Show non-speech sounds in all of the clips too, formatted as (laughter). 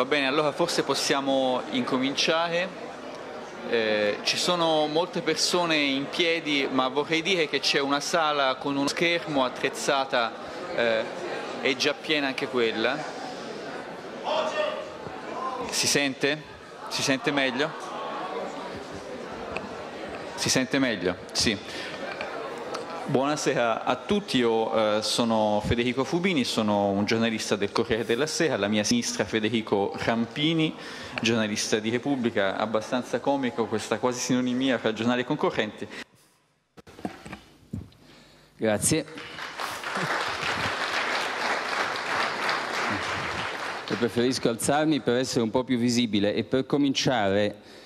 Va bene, allora forse possiamo incominciare. Eh, ci sono molte persone in piedi, ma vorrei dire che c'è una sala con uno schermo attrezzata, eh, è già piena anche quella. Si sente? Si sente meglio? Si sente meglio, sì. Buonasera a tutti, io eh, sono Federico Fubini, sono un giornalista del Corriere della Sera, alla mia sinistra Federico Rampini, giornalista di Repubblica, abbastanza comico questa quasi sinonimia fra giornali concorrenti. Grazie. Io preferisco alzarmi per essere un po' più visibile e per cominciare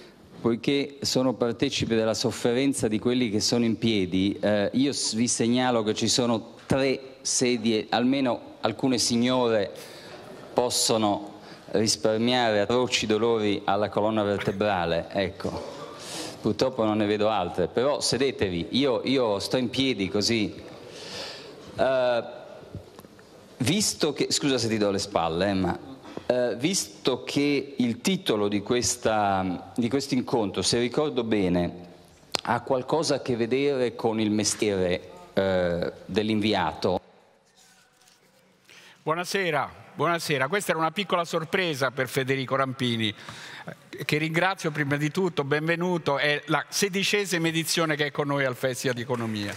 poiché sono partecipe della sofferenza di quelli che sono in piedi, eh, io vi segnalo che ci sono tre sedie, almeno alcune signore possono risparmiare atroci dolori alla colonna vertebrale, ecco. Purtroppo non ne vedo altre, però sedetevi, io, io sto in piedi così. Uh, visto che, scusa se ti do le spalle, eh, ma eh, visto che il titolo di, questa, di questo incontro, se ricordo bene, ha qualcosa a che vedere con il mestiere eh, dell'inviato. Buonasera, buonasera. Questa era una piccola sorpresa per Federico Rampini, eh, che ringrazio prima di tutto, benvenuto. È la sedicesima edizione che è con noi al Festival di Economia.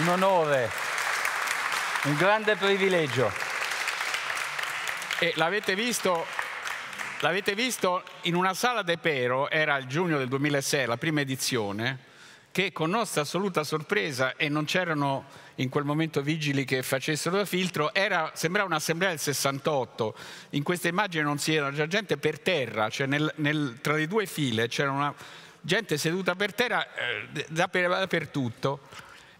Un onore, un grande privilegio. E l'avete visto L'avete visto in una sala De Pero, era il giugno del 2006, la prima edizione, che con nostra assoluta sorpresa, e non c'erano in quel momento vigili che facessero da filtro, era, sembrava un'assemblea del 68. In questa immagine non si era già gente per terra, cioè nel, nel, tra le due file c'era una gente seduta per terra eh, dappertutto.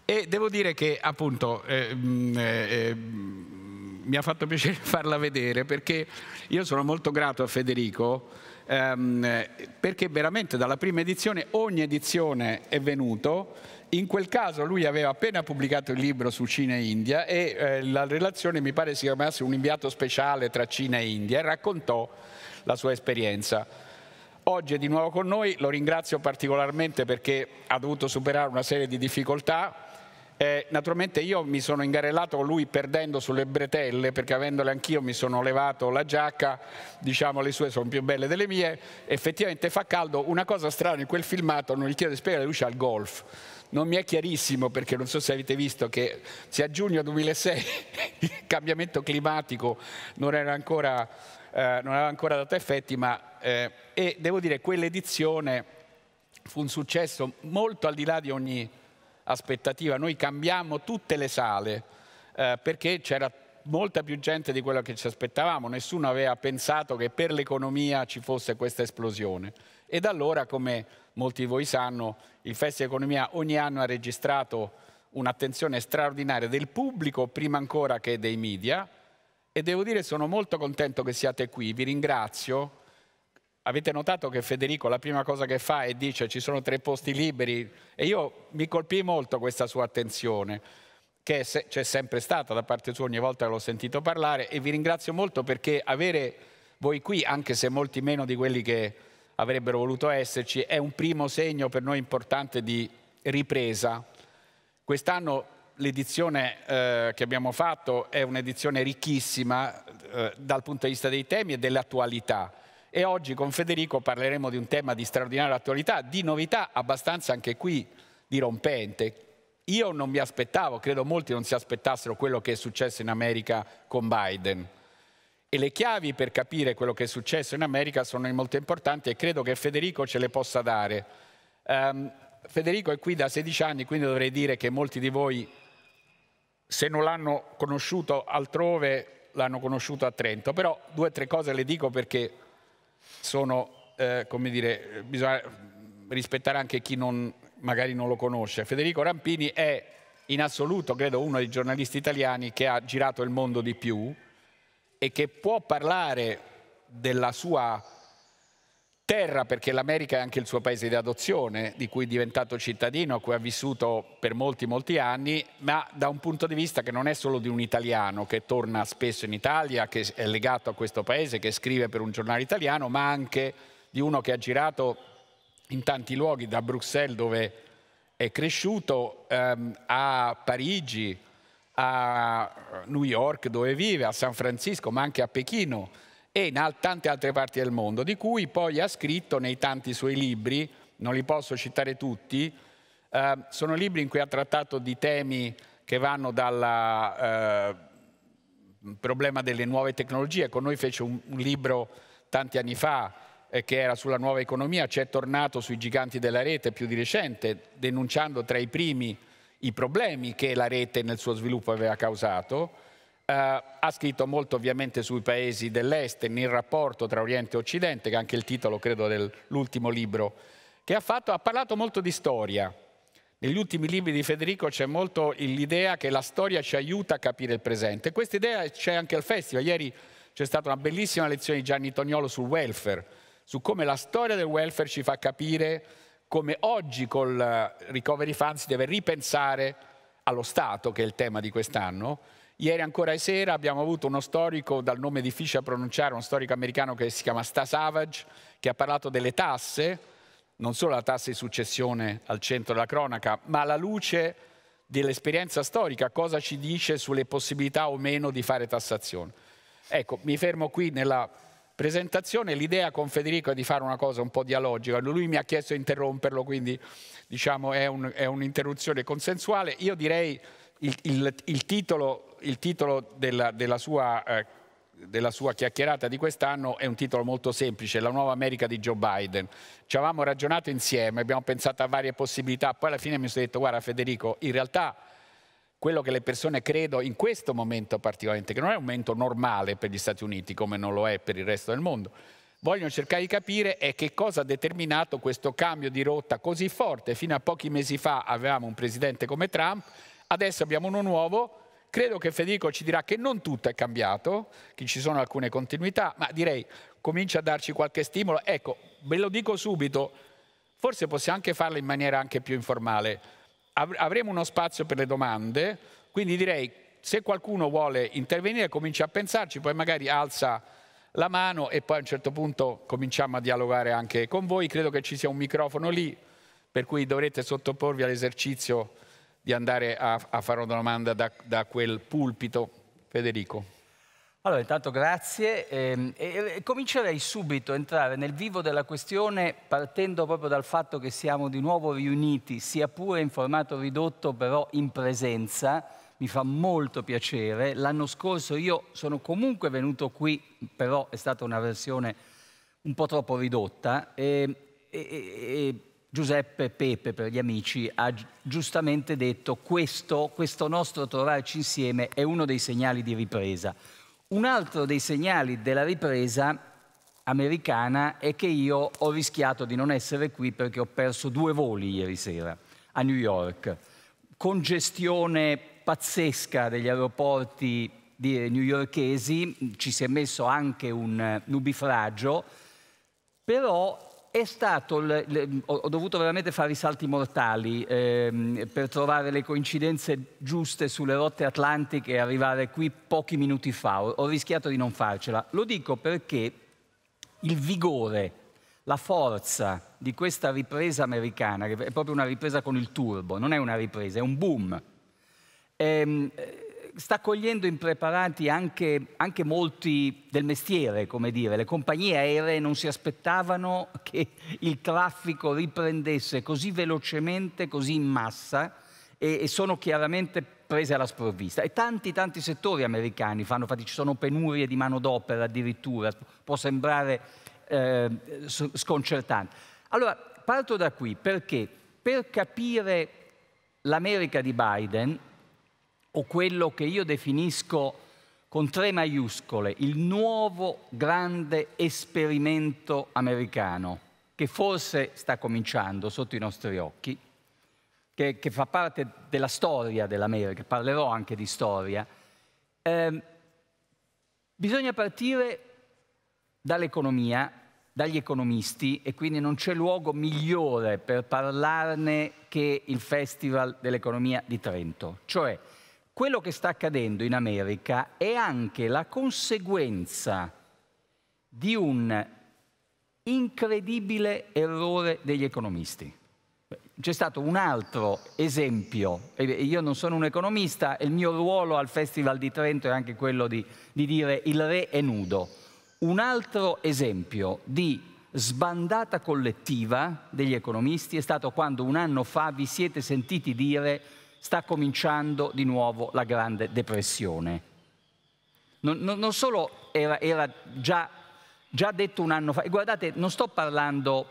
E devo dire che appunto... Eh, mm, eh, eh mi ha fatto piacere (laughs) farla vedere perché io sono molto grato a Federico ehm, perché veramente dalla prima edizione ogni edizione è venuto. In quel caso lui aveva appena pubblicato il libro su Cina e India e eh, la relazione mi pare si chiamasse un inviato speciale tra Cina e India e raccontò la sua esperienza. Oggi è di nuovo con noi, lo ringrazio particolarmente perché ha dovuto superare una serie di difficoltà, eh, naturalmente io mi sono ingarellato con lui perdendo sulle bretelle perché avendole anch'io mi sono levato la giacca, diciamo le sue sono più belle delle mie, effettivamente fa caldo, una cosa strana in quel filmato non gli chiedo di spiegare, lui c'ha il golf. Non mi è chiarissimo perché non so se avete visto che sia giugno 2006 (laughs) il cambiamento climatico non era ancora, eh, non aveva ancora dato effetti, ma eh, e devo dire che quell'edizione fu un successo molto al di là di ogni aspettativa. Noi cambiamo tutte le sale eh, perché c'era molta più gente di quella che ci aspettavamo, nessuno aveva pensato che per l'economia ci fosse questa esplosione. E da allora, come molti di voi sanno, il Festival Economia ogni anno ha registrato un'attenzione straordinaria del pubblico, prima ancora che dei media, e devo dire sono molto contento che siate qui, vi ringrazio avete notato che Federico la prima cosa che fa è dice ci sono tre posti liberi e io mi colpì molto questa sua attenzione che se, c'è sempre stata da parte sua ogni volta che l'ho sentito parlare e vi ringrazio molto perché avere voi qui, anche se molti meno di quelli che avrebbero voluto esserci, è un primo segno per noi importante di ripresa. Quest'anno l'edizione eh, che abbiamo fatto è un'edizione ricchissima eh, dal punto di vista dei temi e dell'attualità e oggi con Federico parleremo di un tema di straordinaria attualità, di novità abbastanza anche qui dirompente. Io non mi aspettavo, credo molti non si aspettassero quello che è successo in America con Biden. E le chiavi per capire quello che è successo in America sono molto importanti e credo che Federico ce le possa dare. Um, Federico è qui da 16 anni, quindi dovrei dire che molti di voi, se non l'hanno conosciuto altrove, l'hanno conosciuto a Trento. Però due o tre cose le dico perché sono, eh, come dire, bisogna rispettare anche chi non, magari non lo conosce. Federico Rampini è in assoluto, credo, uno dei giornalisti italiani che ha girato il mondo di più e che può parlare della sua Terra perché l'America è anche il suo paese di adozione, di cui è diventato cittadino, a cui ha vissuto per molti molti anni, ma da un punto di vista che non è solo di un italiano che torna spesso in Italia, che è legato a questo paese, che scrive per un giornale italiano, ma anche di uno che ha girato in tanti luoghi, da Bruxelles dove è cresciuto, ehm, a Parigi, a New York dove vive, a San Francisco, ma anche a Pechino e in al tante altre parti del mondo, di cui poi ha scritto nei tanti suoi libri, non li posso citare tutti, eh, sono libri in cui ha trattato di temi che vanno dal eh, problema delle nuove tecnologie, con noi fece un, un libro tanti anni fa eh, che era sulla nuova economia, ci è tornato sui giganti della rete più di recente, denunciando tra i primi i problemi che la rete nel suo sviluppo aveva causato, eh, ha scritto molto ovviamente sui paesi dell'est, nel rapporto tra Oriente e Occidente, che è anche il titolo credo dell'ultimo libro che ha fatto, ha parlato molto di storia. Negli ultimi libri di Federico c'è molto l'idea che la storia ci aiuta a capire il presente. Questa idea c'è anche al festival. Ieri c'è stata una bellissima lezione di Gianni Tognolo sul welfare, su come la storia del welfare ci fa capire come oggi col eh, Recovery Fund si deve ripensare allo Stato, che è il tema di quest'anno, Ieri ancora sera abbiamo avuto uno storico dal nome difficile da pronunciare, uno storico americano che si chiama Sta Savage, che ha parlato delle tasse, non solo la tassa di successione al centro della cronaca, ma alla luce dell'esperienza storica, cosa ci dice sulle possibilità o meno di fare tassazione. Ecco, mi fermo qui nella presentazione. L'idea con Federico è di fare una cosa un po' dialogica. Lui mi ha chiesto di interromperlo, quindi diciamo è, un'interruzione consensuale. Io direi il, il, il titolo il titolo della, della sua eh, della sua chiacchierata di quest'anno è un titolo molto semplice, La nuova America di Joe Biden. Ci avevamo ragionato insieme, abbiamo pensato a varie possibilità, poi alla fine mi sono detto guarda Federico, in realtà quello che le persone credo in questo momento particolarmente, che non è un momento normale per gli Stati Uniti come non lo è per il resto del mondo, vogliono cercare di capire è che cosa ha determinato questo cambio di rotta così forte. Fino a pochi mesi fa avevamo un presidente come Trump, adesso abbiamo uno nuovo Credo che Federico ci dirà che non tutto è cambiato, che ci sono alcune continuità, ma direi comincia a darci qualche stimolo. Ecco, ve lo dico subito, forse possiamo anche farlo in maniera anche più informale. Avremo uno spazio per le domande, quindi direi se qualcuno vuole intervenire comincia a pensarci, poi magari alza la mano e poi a un certo punto cominciamo a dialogare anche con voi. Credo che ci sia un microfono lì, per cui dovrete sottoporvi all'esercizio di andare a, a fare una domanda da, da quel pulpito. Federico. Allora, intanto grazie. Ehm, e, e, comincerei subito a entrare nel vivo della questione partendo proprio dal fatto che siamo di nuovo riuniti, sia pure in formato ridotto, però in presenza. Mi fa molto piacere. L'anno scorso io sono comunque venuto qui, però è stata una versione un po' troppo ridotta. Ehm, e, Giuseppe Pepe per gli amici ha giustamente detto questo, questo nostro trovarci insieme è uno dei segnali di ripresa. Un altro dei segnali della ripresa americana è che io ho rischiato di non essere qui perché ho perso due voli ieri sera a New York. Congestione pazzesca degli aeroporti newyorkesi, ci si è messo anche un nubifragio, però è stato, le, le, ho dovuto veramente fare i salti mortali ehm, per trovare le coincidenze giuste sulle rotte atlantiche e arrivare qui pochi minuti fa. Ho, ho rischiato di non farcela. Lo dico perché il vigore, la forza di questa ripresa americana, che è proprio una ripresa con il turbo, non è una ripresa, è un boom. Ehm, sta cogliendo impreparati anche, anche, molti del mestiere, come dire. Le compagnie aeree non si aspettavano che il traffico riprendesse così velocemente, così in massa e, e sono chiaramente prese alla sprovvista. E tanti, tanti settori americani fanno fatica, ci sono penurie di manodopera addirittura, può sembrare eh, sconcertante. Allora, parto da qui perché per capire l'America di Biden o quello che io definisco con tre maiuscole, il nuovo grande esperimento americano, che forse sta cominciando sotto i nostri occhi, che, che fa parte della storia dell'America, parlerò anche di storia, eh, bisogna partire dall'economia, dagli economisti, e quindi non c'è luogo migliore per parlarne che il Festival dell'economia di Trento, cioè quello che sta accadendo in America è anche la conseguenza di un incredibile errore degli economisti. C'è stato un altro esempio, io non sono un economista, il mio ruolo al Festival di Trento è anche quello di, di dire il re è nudo. Un altro esempio di sbandata collettiva degli economisti è stato quando un anno fa vi siete sentiti dire sta cominciando di nuovo la Grande Depressione. Non, non, non solo era, era già, già, detto un anno fa, e guardate, non sto parlando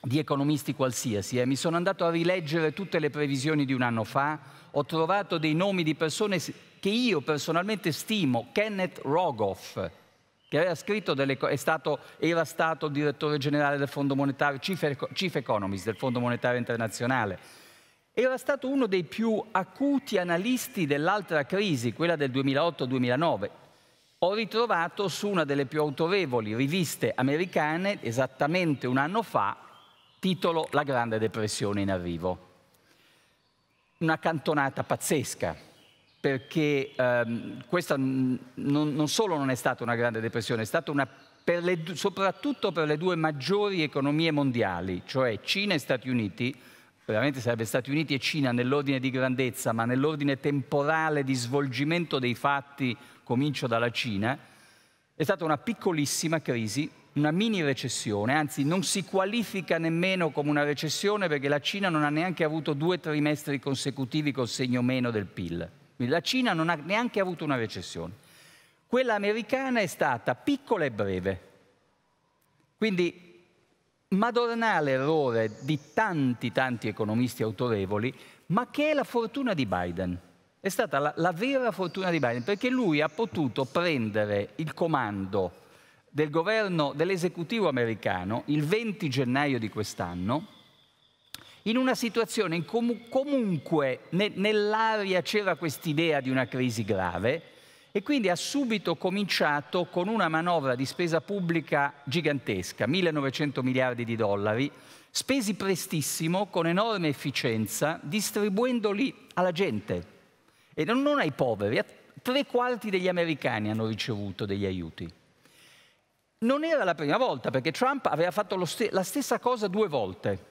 di economisti qualsiasi, eh. mi sono andato a rileggere tutte le previsioni di un anno fa, ho trovato dei nomi di persone che io personalmente stimo, Kenneth Rogoff, che delle, stato, era stato direttore generale del Fondo Monetario, chief, chief economist del Fondo Monetario Internazionale, era stato uno dei più acuti analisti dell'altra crisi, quella del 2008-2009. Ho ritrovato su una delle più autorevoli riviste americane, esattamente un anno fa, titolo La Grande Depressione in arrivo. Una cantonata pazzesca, perché ehm, questa non, non, solo non è stata una grande depressione, è stata una per le, soprattutto per le due maggiori economie mondiali, cioè Cina e Stati Uniti, veramente sarebbe Stati Uniti e Cina nell'ordine di grandezza, ma nell'ordine temporale di svolgimento dei fatti, comincio dalla Cina, è stata una piccolissima crisi, una mini recessione, anzi non si qualifica nemmeno come una recessione perché la Cina non ha neanche avuto due trimestri consecutivi col segno meno del PIL. Quindi la Cina non ha neanche avuto una recessione. Quella americana è stata piccola e breve. Quindi madornale errore di tanti, tanti economisti autorevoli, ma che è la fortuna di Biden. È stata la, la vera fortuna di Biden, perché lui ha potuto prendere il comando del governo dell'esecutivo americano il 20 gennaio di quest'anno, in una situazione in cui comunque nell'aria c'era quest'idea di una crisi grave, e quindi ha subito cominciato con una manovra di spesa pubblica gigantesca, 1900 miliardi di dollari, spesi prestissimo, con enorme efficienza, distribuendoli alla gente. E non ai poveri, tre quarti degli americani hanno ricevuto degli aiuti. Non era la prima volta, perché Trump aveva fatto st la stessa cosa due volte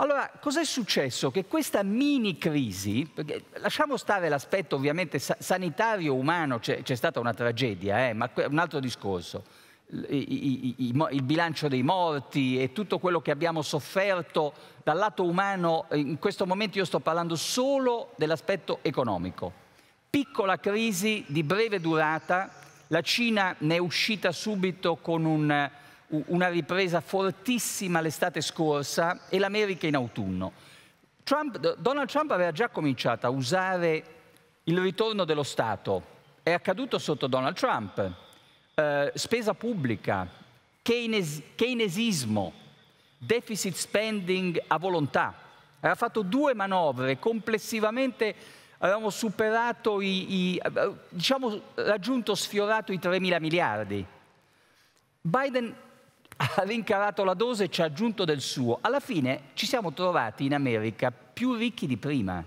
allora, cos'è successo? Che questa mini crisi, lasciamo stare l'aspetto ovviamente sanitario umano, c'è, stata una tragedia, eh, ma un altro discorso. I, i, i, il bilancio dei morti e tutto quello che abbiamo sofferto dal lato umano, in questo momento io sto parlando solo dell'aspetto economico. Piccola crisi di breve durata, la Cina ne è uscita subito con un una ripresa fortissima l'estate scorsa e l'America in autunno. Trump, Donald Trump aveva già cominciato a usare il ritorno dello Stato, è accaduto sotto Donald Trump, eh, spesa pubblica, keynesi keynesismo, deficit spending a volontà. Aveva fatto due manovre, complessivamente avevamo superato i, i eh, diciamo raggiunto, sfiorato i 3 mila miliardi. Biden (laughs) ha rincarato la dose e ci ha aggiunto del suo. Alla fine ci siamo trovati in America più ricchi di prima.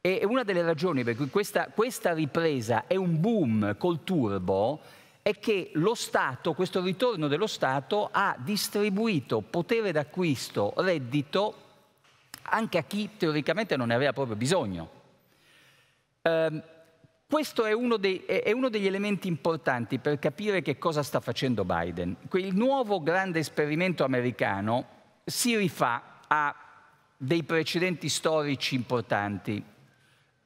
E una delle ragioni per cui questa, questa ripresa è un boom col turbo è che lo Stato, questo ritorno dello Stato, ha distribuito potere d'acquisto, reddito, anche a chi teoricamente non ne aveva proprio bisogno. Ehm, questo è uno, dei, è uno, degli elementi importanti per capire che cosa sta facendo Biden. Il nuovo grande esperimento americano si rifà a dei precedenti storici importanti.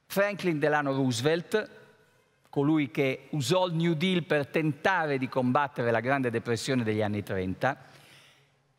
Franklin Delano Roosevelt, colui che usò il New Deal per tentare di combattere la Grande Depressione degli anni 30,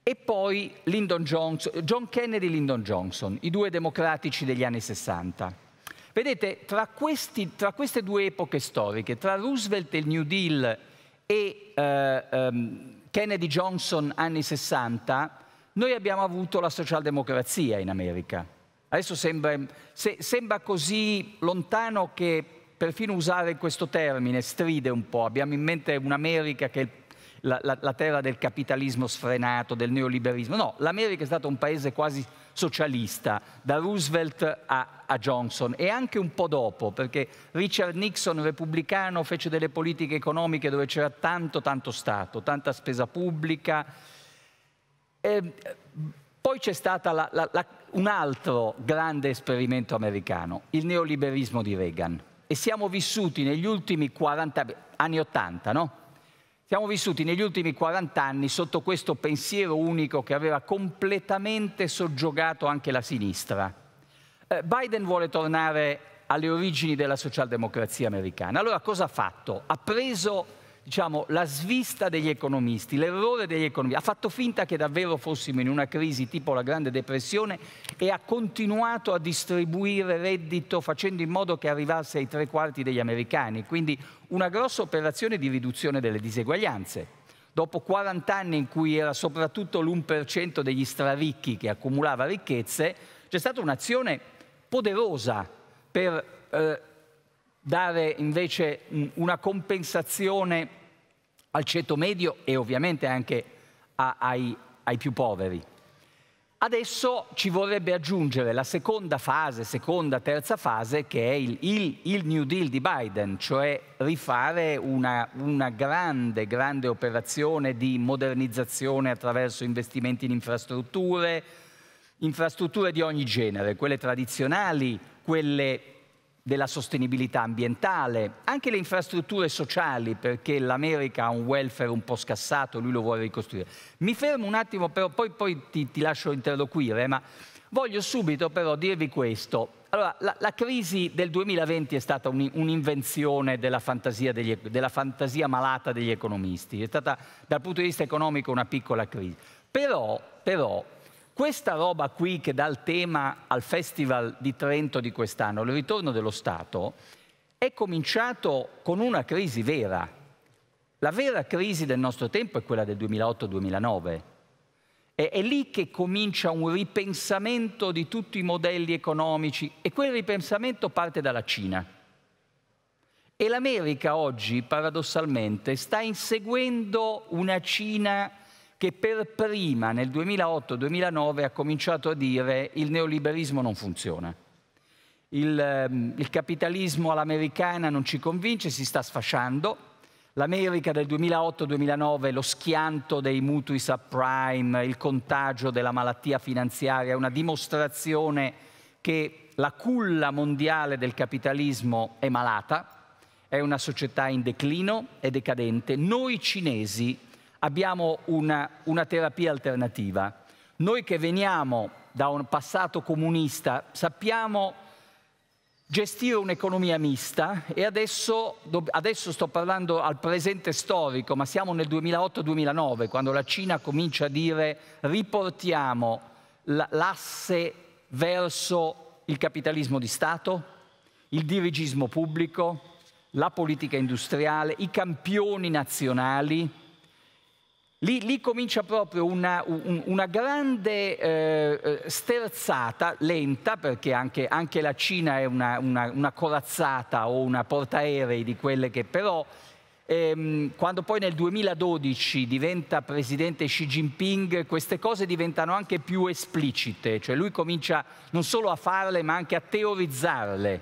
e poi Lyndon Johnson, John Kennedy e Lyndon Johnson, i due democratici degli anni 60. Vedete, tra, questi, tra queste due epoche storiche, tra Roosevelt e il New Deal e eh, um, Kennedy Johnson anni 60, noi abbiamo avuto la socialdemocrazia in America. Adesso sembra, se, sembra così lontano che perfino usare questo termine stride un po'. Abbiamo in mente un'America che è il la, la, la terra del capitalismo sfrenato, del neoliberismo. No, l'America è stato un paese quasi socialista, da Roosevelt a, a, Johnson e anche un po' dopo, perché Richard Nixon, repubblicano, fece delle politiche economiche dove c'era tanto, tanto Stato, tanta spesa pubblica. E poi c'è stato un altro grande esperimento americano, il neoliberismo di Reagan. E siamo vissuti negli ultimi 40 anni 80, no? Siamo vissuti negli ultimi 40 anni sotto questo pensiero unico che aveva completamente soggiogato anche la sinistra. Eh, Biden vuole tornare alle origini della socialdemocrazia americana. Allora cosa ha fatto? Ha preso diciamo, la svista degli economisti, l'errore degli economisti. Ha fatto finta che davvero fossimo in una crisi tipo la Grande Depressione e ha continuato a distribuire reddito facendo in modo che arrivasse ai tre quarti degli americani. Quindi una grossa operazione di riduzione delle diseguaglianze. Dopo 40 anni in cui era soprattutto l'1% degli straricchi che accumulava ricchezze, c'è stata un'azione poderosa per eh, dare invece una compensazione al ceto medio e ovviamente anche a, ai, ai più poveri. Adesso ci vorrebbe aggiungere la seconda fase, seconda, terza fase, che è il, il, il New Deal di Biden, cioè rifare una, una, grande, grande operazione di modernizzazione attraverso investimenti in infrastrutture, infrastrutture di ogni genere, quelle tradizionali, quelle della sostenibilità ambientale, anche le infrastrutture sociali, perché l'America ha un welfare un po' scassato, lui lo vuole ricostruire. Mi fermo un attimo, però poi, poi ti, ti, lascio interloquire, ma voglio subito però dirvi questo. Allora, la, la crisi del 2020 è stata un'invenzione un della, della fantasia malata degli economisti, è stata dal punto di vista economico una piccola crisi. Però, però questa roba qui che dà il tema al Festival di Trento di quest'anno, il ritorno dello Stato, è cominciato con una crisi vera. La vera crisi del nostro tempo è quella del 2008-2009. È, è, lì che comincia un ripensamento di tutti i modelli economici e quel ripensamento parte dalla Cina. E l'America oggi, paradossalmente, sta inseguendo una Cina che per prima nel 2008-2009 ha cominciato a dire il neoliberismo non funziona. Il, ehm, il capitalismo all'americana non ci convince, si sta sfasciando. L'America del 2008-2009, lo schianto dei mutui subprime, il contagio della malattia finanziaria, è una dimostrazione che la culla mondiale del capitalismo è malata, è una società in declino, e decadente. Noi cinesi abbiamo una, una terapia alternativa. Noi che veniamo da un passato comunista sappiamo gestire un'economia mista e adesso, adesso, sto parlando al presente storico, ma siamo nel 2008-2009, quando la Cina comincia a dire riportiamo l'asse verso il capitalismo di Stato, il dirigismo pubblico, la politica industriale, i campioni nazionali, Lì, lì, comincia proprio una, un, una grande eh, eh, sterzata, lenta, perché anche, anche la Cina è una, una, una, corazzata o una portaerei di quelle che però, ehm, quando poi nel 2012 diventa presidente Xi Jinping, queste cose diventano anche più esplicite, cioè lui comincia non solo a farle ma anche a teorizzarle,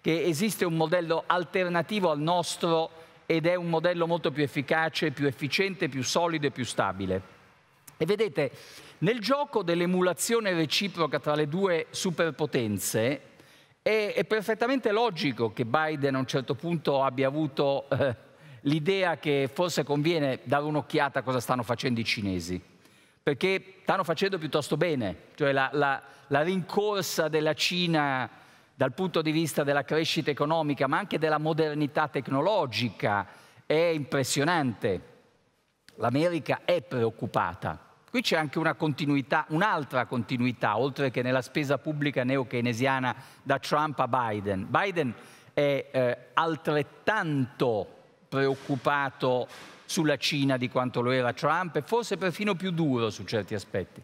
che esiste un modello alternativo al nostro ed è un modello molto più efficace, più efficiente, più solido e più stabile. E vedete, nel gioco dell'emulazione reciproca tra le due superpotenze è, è, perfettamente logico che Biden a un certo punto abbia avuto eh, l'idea che forse conviene dare un'occhiata a cosa stanno facendo i cinesi, perché stanno facendo piuttosto bene, cioè la, la, la rincorsa della Cina dal punto di vista della crescita economica, ma anche della modernità tecnologica, è impressionante. L'America è preoccupata. Qui c'è anche una continuità, un'altra continuità, oltre che nella spesa pubblica neo-keynesiana da Trump a Biden. Biden è eh, altrettanto preoccupato sulla Cina di quanto lo era Trump e forse perfino più duro su certi aspetti.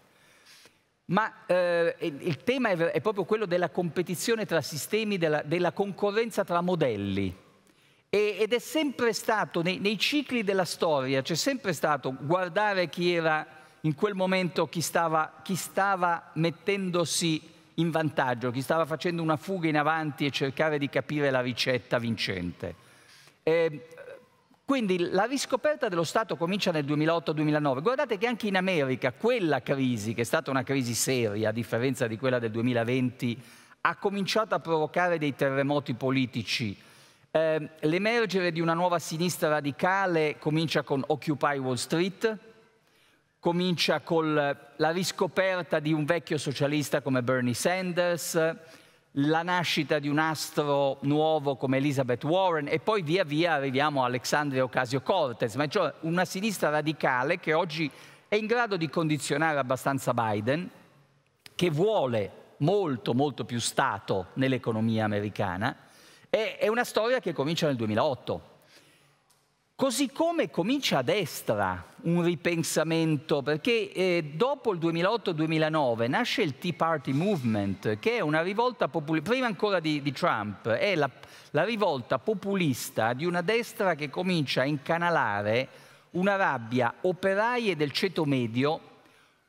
Ma eh, il tema è, è, proprio quello della competizione tra sistemi, della, della concorrenza tra modelli. E, ed è sempre stato, nei, nei cicli della storia, c'è sempre stato guardare chi era in quel momento, chi stava, chi stava mettendosi in vantaggio, chi stava facendo una fuga in avanti e cercare di capire la ricetta vincente. Eh, quindi la riscoperta dello Stato comincia nel 2008-2009. Guardate che anche in America quella crisi, che è stata una crisi seria, a differenza di quella del 2020, ha cominciato a provocare dei terremoti politici. Eh, l'emergere di una nuova sinistra radicale comincia con Occupy Wall Street, comincia con la riscoperta di un vecchio socialista come Bernie Sanders, la nascita di un astro nuovo come Elizabeth Warren e poi via via arriviamo a Alexandria Ocasio-Cortez, ma cioè una sinistra radicale che oggi è in grado di condizionare abbastanza Biden, che vuole molto molto più Stato nell'economia americana, è una storia che comincia nel 2008 Così come comincia a destra un ripensamento, perché eh, dopo il 2008-2009 nasce il Tea Party Movement, che è una rivolta populista, prima ancora di, di Trump, è la, la rivolta populista di una destra che comincia a incanalare una rabbia operaia del ceto medio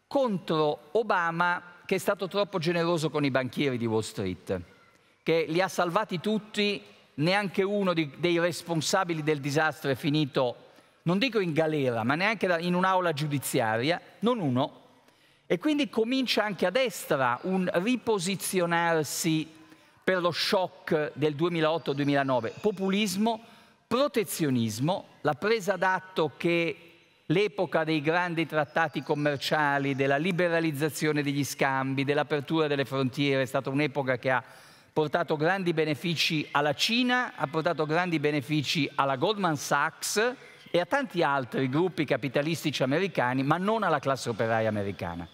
contro Obama che è stato troppo generoso con i banchieri di Wall Street, che li ha salvati tutti neanche uno di, dei responsabili del disastro è finito, non dico in galera, ma neanche in un'aula giudiziaria, non uno. E quindi comincia anche a destra un riposizionarsi per lo shock del 2008-2009, populismo, protezionismo, la presa d'atto che l'epoca dei grandi trattati commerciali, della liberalizzazione degli scambi, dell'apertura delle frontiere è stata un'epoca che ha portato grandi benefici alla Cina, ha portato grandi benefici alla Goldman Sachs e a tanti altri gruppi capitalistici americani, ma non alla classe operaia americana.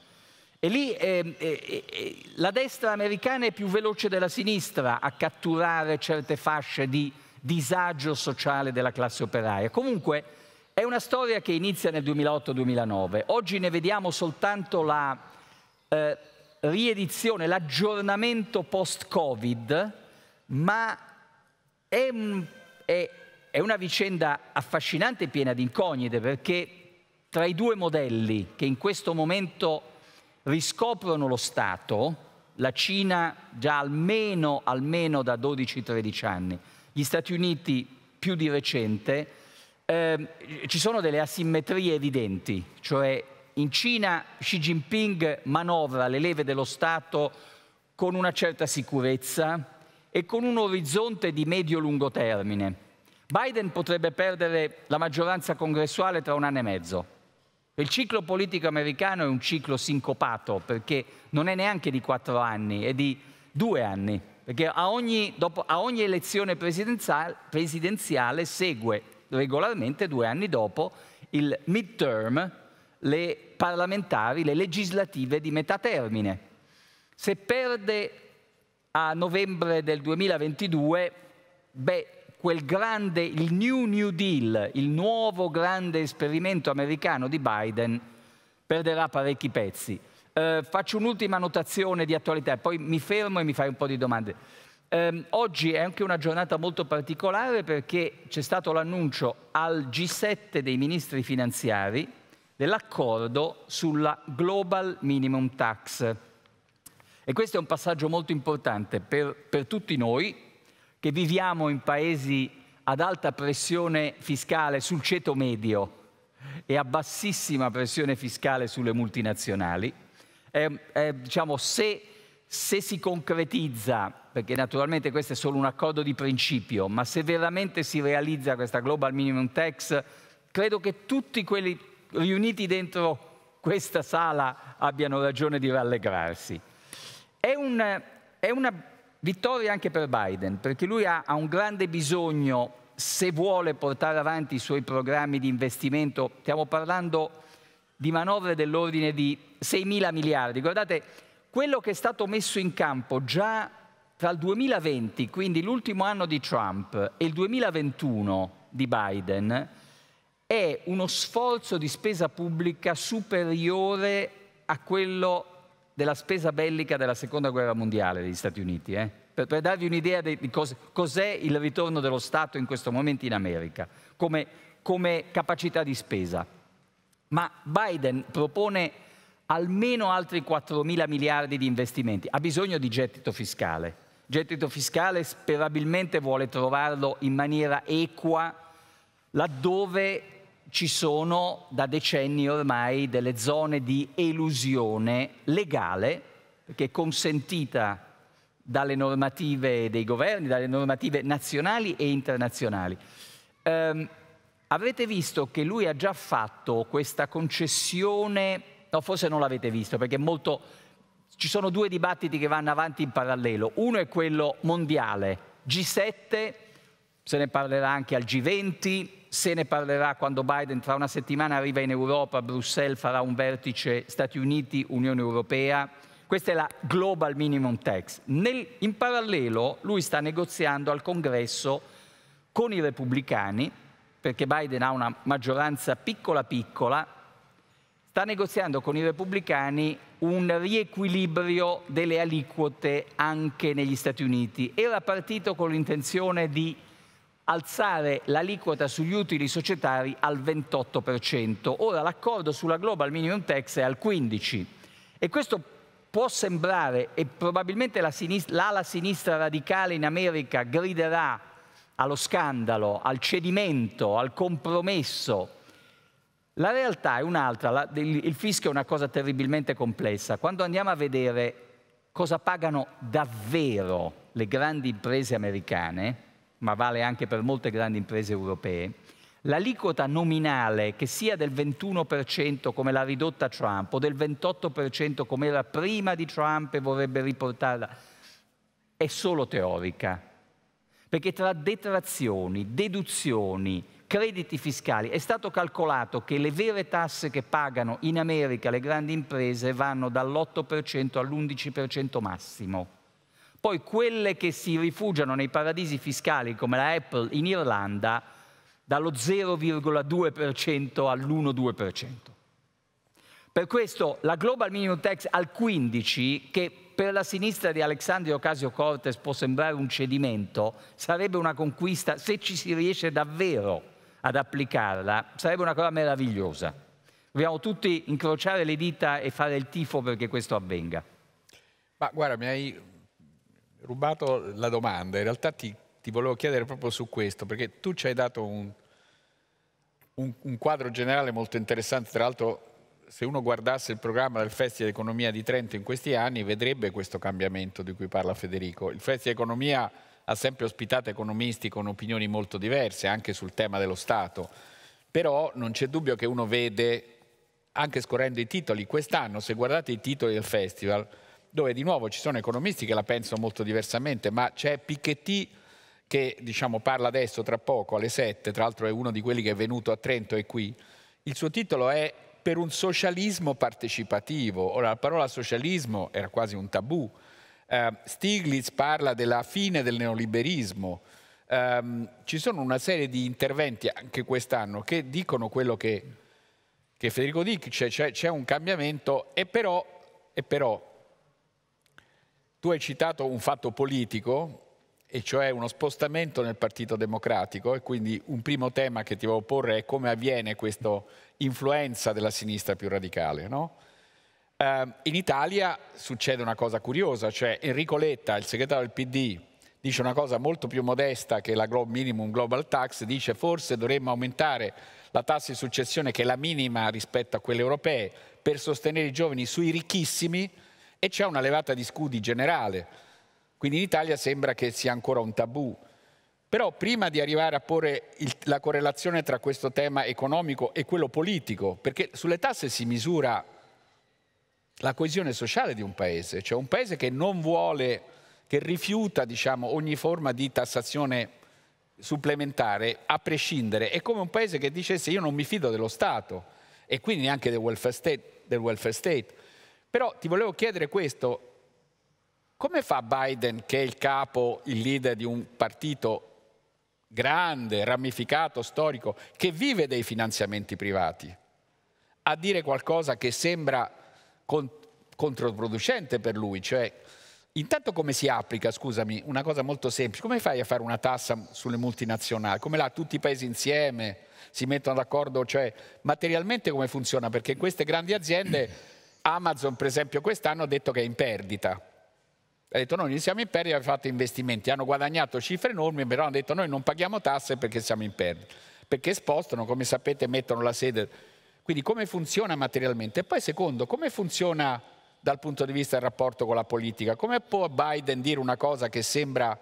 E lì eh, eh, eh, la destra americana è più veloce della sinistra a catturare certe fasce di disagio sociale della classe operaia. Comunque è una storia che inizia nel 2008-2009. Oggi ne vediamo soltanto la eh, riedizione, l'aggiornamento post-Covid, ma è, è, è, una vicenda affascinante e piena di incognite perché tra i due modelli che in questo momento riscoprono lo Stato, la Cina già almeno, almeno da 12-13 anni, gli Stati Uniti più di recente, eh, ci sono delle asimmetrie evidenti, cioè in Cina Xi Jinping manovra le leve dello Stato con una certa sicurezza e con un orizzonte di medio-lungo termine. Biden potrebbe perdere la maggioranza congressuale tra un anno e mezzo. Il ciclo politico americano è un ciclo sincopato perché non è neanche di quattro anni, è di due anni, perché a ogni, dopo, a ogni elezione presidenziale, presidenziale segue regolarmente due anni dopo il midterm le parlamentari, le legislative di metà termine. Se perde a novembre del 2022, beh, quel grande, il New New Deal, il nuovo grande esperimento americano di Biden, perderà parecchi pezzi. Eh, faccio un'ultima notazione di attualità, poi mi fermo e mi fai un po' di domande. Eh, oggi è anche una giornata molto particolare perché c'è stato l'annuncio al G7 dei ministri finanziari dell'accordo sulla Global Minimum Tax. E questo è un passaggio molto importante per, per tutti noi che viviamo in paesi ad alta pressione fiscale sul ceto medio e a bassissima pressione fiscale sulle multinazionali. È, è, diciamo, se, se si concretizza, perché naturalmente questo è solo un accordo di principio, ma se veramente si realizza questa Global Minimum Tax, credo che tutti quelli, riuniti dentro questa sala abbiano ragione di rallegrarsi. È, un, è una vittoria anche per Biden, perché lui ha, ha un grande bisogno se vuole portare avanti i suoi programmi di investimento, stiamo parlando di manovre dell'ordine di 6 mila miliardi. Guardate, quello che è stato messo in campo già tra il 2020, quindi l'ultimo anno di Trump, e il 2021 di Biden, è uno sforzo di spesa pubblica superiore a quello della spesa bellica della seconda guerra mondiale degli Stati Uniti. Eh? Per, per, darvi un'idea di, cos, cos'è il ritorno dello Stato in questo momento in America, come, come capacità di spesa. Ma Biden propone almeno altri 4 mila miliardi di investimenti. Ha bisogno di gettito fiscale. Gettito fiscale sperabilmente vuole trovarlo in maniera equa laddove ci sono da decenni ormai delle zone di elusione legale, perché è consentita dalle normative dei governi, dalle normative nazionali e internazionali. Um, ehm, avrete visto che lui ha già fatto questa concessione, no forse non l'avete visto perché molto... ci sono due dibattiti che vanno avanti in parallelo, uno è quello mondiale, G7, se ne parlerà anche al G20, se ne parlerà quando Biden tra una settimana arriva in Europa, a Bruxelles farà un vertice Stati Uniti-Unione Europea. Questa è la Global Minimum Tax. Nel, in parallelo lui sta negoziando al Congresso con i repubblicani, perché Biden ha una maggioranza piccola piccola, sta negoziando con i repubblicani un riequilibrio delle aliquote anche negli Stati Uniti. Era partito con l'intenzione di alzare l'aliquota sugli utili societari al 28%. Ora l'accordo sulla Global Minimum Tax è al 15%. E questo può sembrare, e probabilmente l'ala sinistra, sinistra radicale in America griderà allo scandalo, al cedimento, al compromesso. La realtà è un'altra, il fisco è una cosa terribilmente complessa. Quando andiamo a vedere cosa pagano davvero le grandi imprese americane, ma vale anche per molte grandi imprese europee, l'aliquota nominale, che sia del 21% come l'ha ridotta Trump o del 28% come era prima di Trump e vorrebbe riportarla, è solo teorica, perché tra detrazioni, deduzioni, crediti fiscali è stato calcolato che le vere tasse che pagano in America le grandi imprese vanno dall'8% all'11% massimo. Poi quelle che si rifugiano nei paradisi fiscali come la Apple in Irlanda dallo 0,2% all'1,2%. Per questo la Global Minimum Tax al 15, che per la sinistra di Alexandria Ocasio-Cortez può sembrare un cedimento, sarebbe una conquista, se ci si riesce davvero ad applicarla, sarebbe una cosa meravigliosa. Dobbiamo tutti incrociare le dita e fare il tifo perché questo avvenga. Ma guarda, mi hai rubato la domanda, in realtà ti, ti volevo chiedere proprio su questo, perché tu ci hai dato un, un, un quadro generale molto interessante, tra l'altro se uno guardasse il programma del Festival Economia di Trento in questi anni vedrebbe questo cambiamento di cui parla Federico. Il Festival Economia ha sempre ospitato economisti con opinioni molto diverse anche sul tema dello Stato, però non c'è dubbio che uno vede, anche scorrendo i titoli, quest'anno se guardate i titoli del festival, dove di nuovo ci sono economisti che la pensano molto diversamente, ma c'è Piketty che diciamo, parla adesso tra poco alle 7, tra l'altro è uno di quelli che è venuto a Trento e qui. Il suo titolo è Per un socialismo partecipativo. Ora la parola socialismo era quasi un tabù. Uh, Stiglitz parla della fine del neoliberismo. Um, ci sono una serie di interventi anche quest'anno che dicono quello che, che Federico dice, cioè c'è, un cambiamento e però, e però tu hai citato un fatto politico, e cioè uno spostamento nel Partito Democratico e quindi un primo tema che ti volevo porre è come avviene questa influenza della sinistra più radicale. No? Eh, in Italia succede una cosa curiosa, cioè Enrico Letta, il segretario del PD, dice una cosa molto più modesta che la Globe Minimum Global Tax, dice forse dovremmo aumentare la tassa di successione che è la minima rispetto a quelle europee per sostenere i giovani sui ricchissimi, e c'è una levata di scudi generale, quindi in Italia sembra che sia ancora un tabù. Però prima di arrivare a porre il, la correlazione tra questo tema economico e quello politico, perché sulle tasse si misura la coesione sociale di un paese, cioè un paese che non vuole, che rifiuta diciamo, ogni forma di tassazione supplementare a prescindere, è come un paese che dicesse io non mi fido dello Stato e quindi neanche del welfare state. Del welfare state. Però ti volevo chiedere questo, come fa Biden, che è il capo, il leader di un partito grande, ramificato, storico, che vive dei finanziamenti privati, a dire qualcosa che sembra controproducente per lui? Cioè, intanto come si applica, scusami, una cosa molto semplice, come fai a fare una tassa sulle multinazionali? Come la tutti i paesi insieme si mettono d'accordo? Cioè, materialmente come funziona? Perché queste grandi aziende Amazon, per esempio, quest'anno ha detto che è in perdita. Ha detto noi siamo in perdita, abbiamo fatto investimenti, hanno guadagnato cifre enormi, però hanno detto noi non paghiamo tasse perché siamo in perdita, perché spostano, come sapete, mettono la sede. Quindi come funziona materialmente? E poi secondo, come funziona dal punto di vista del rapporto con la politica? Come può Biden dire una cosa che sembra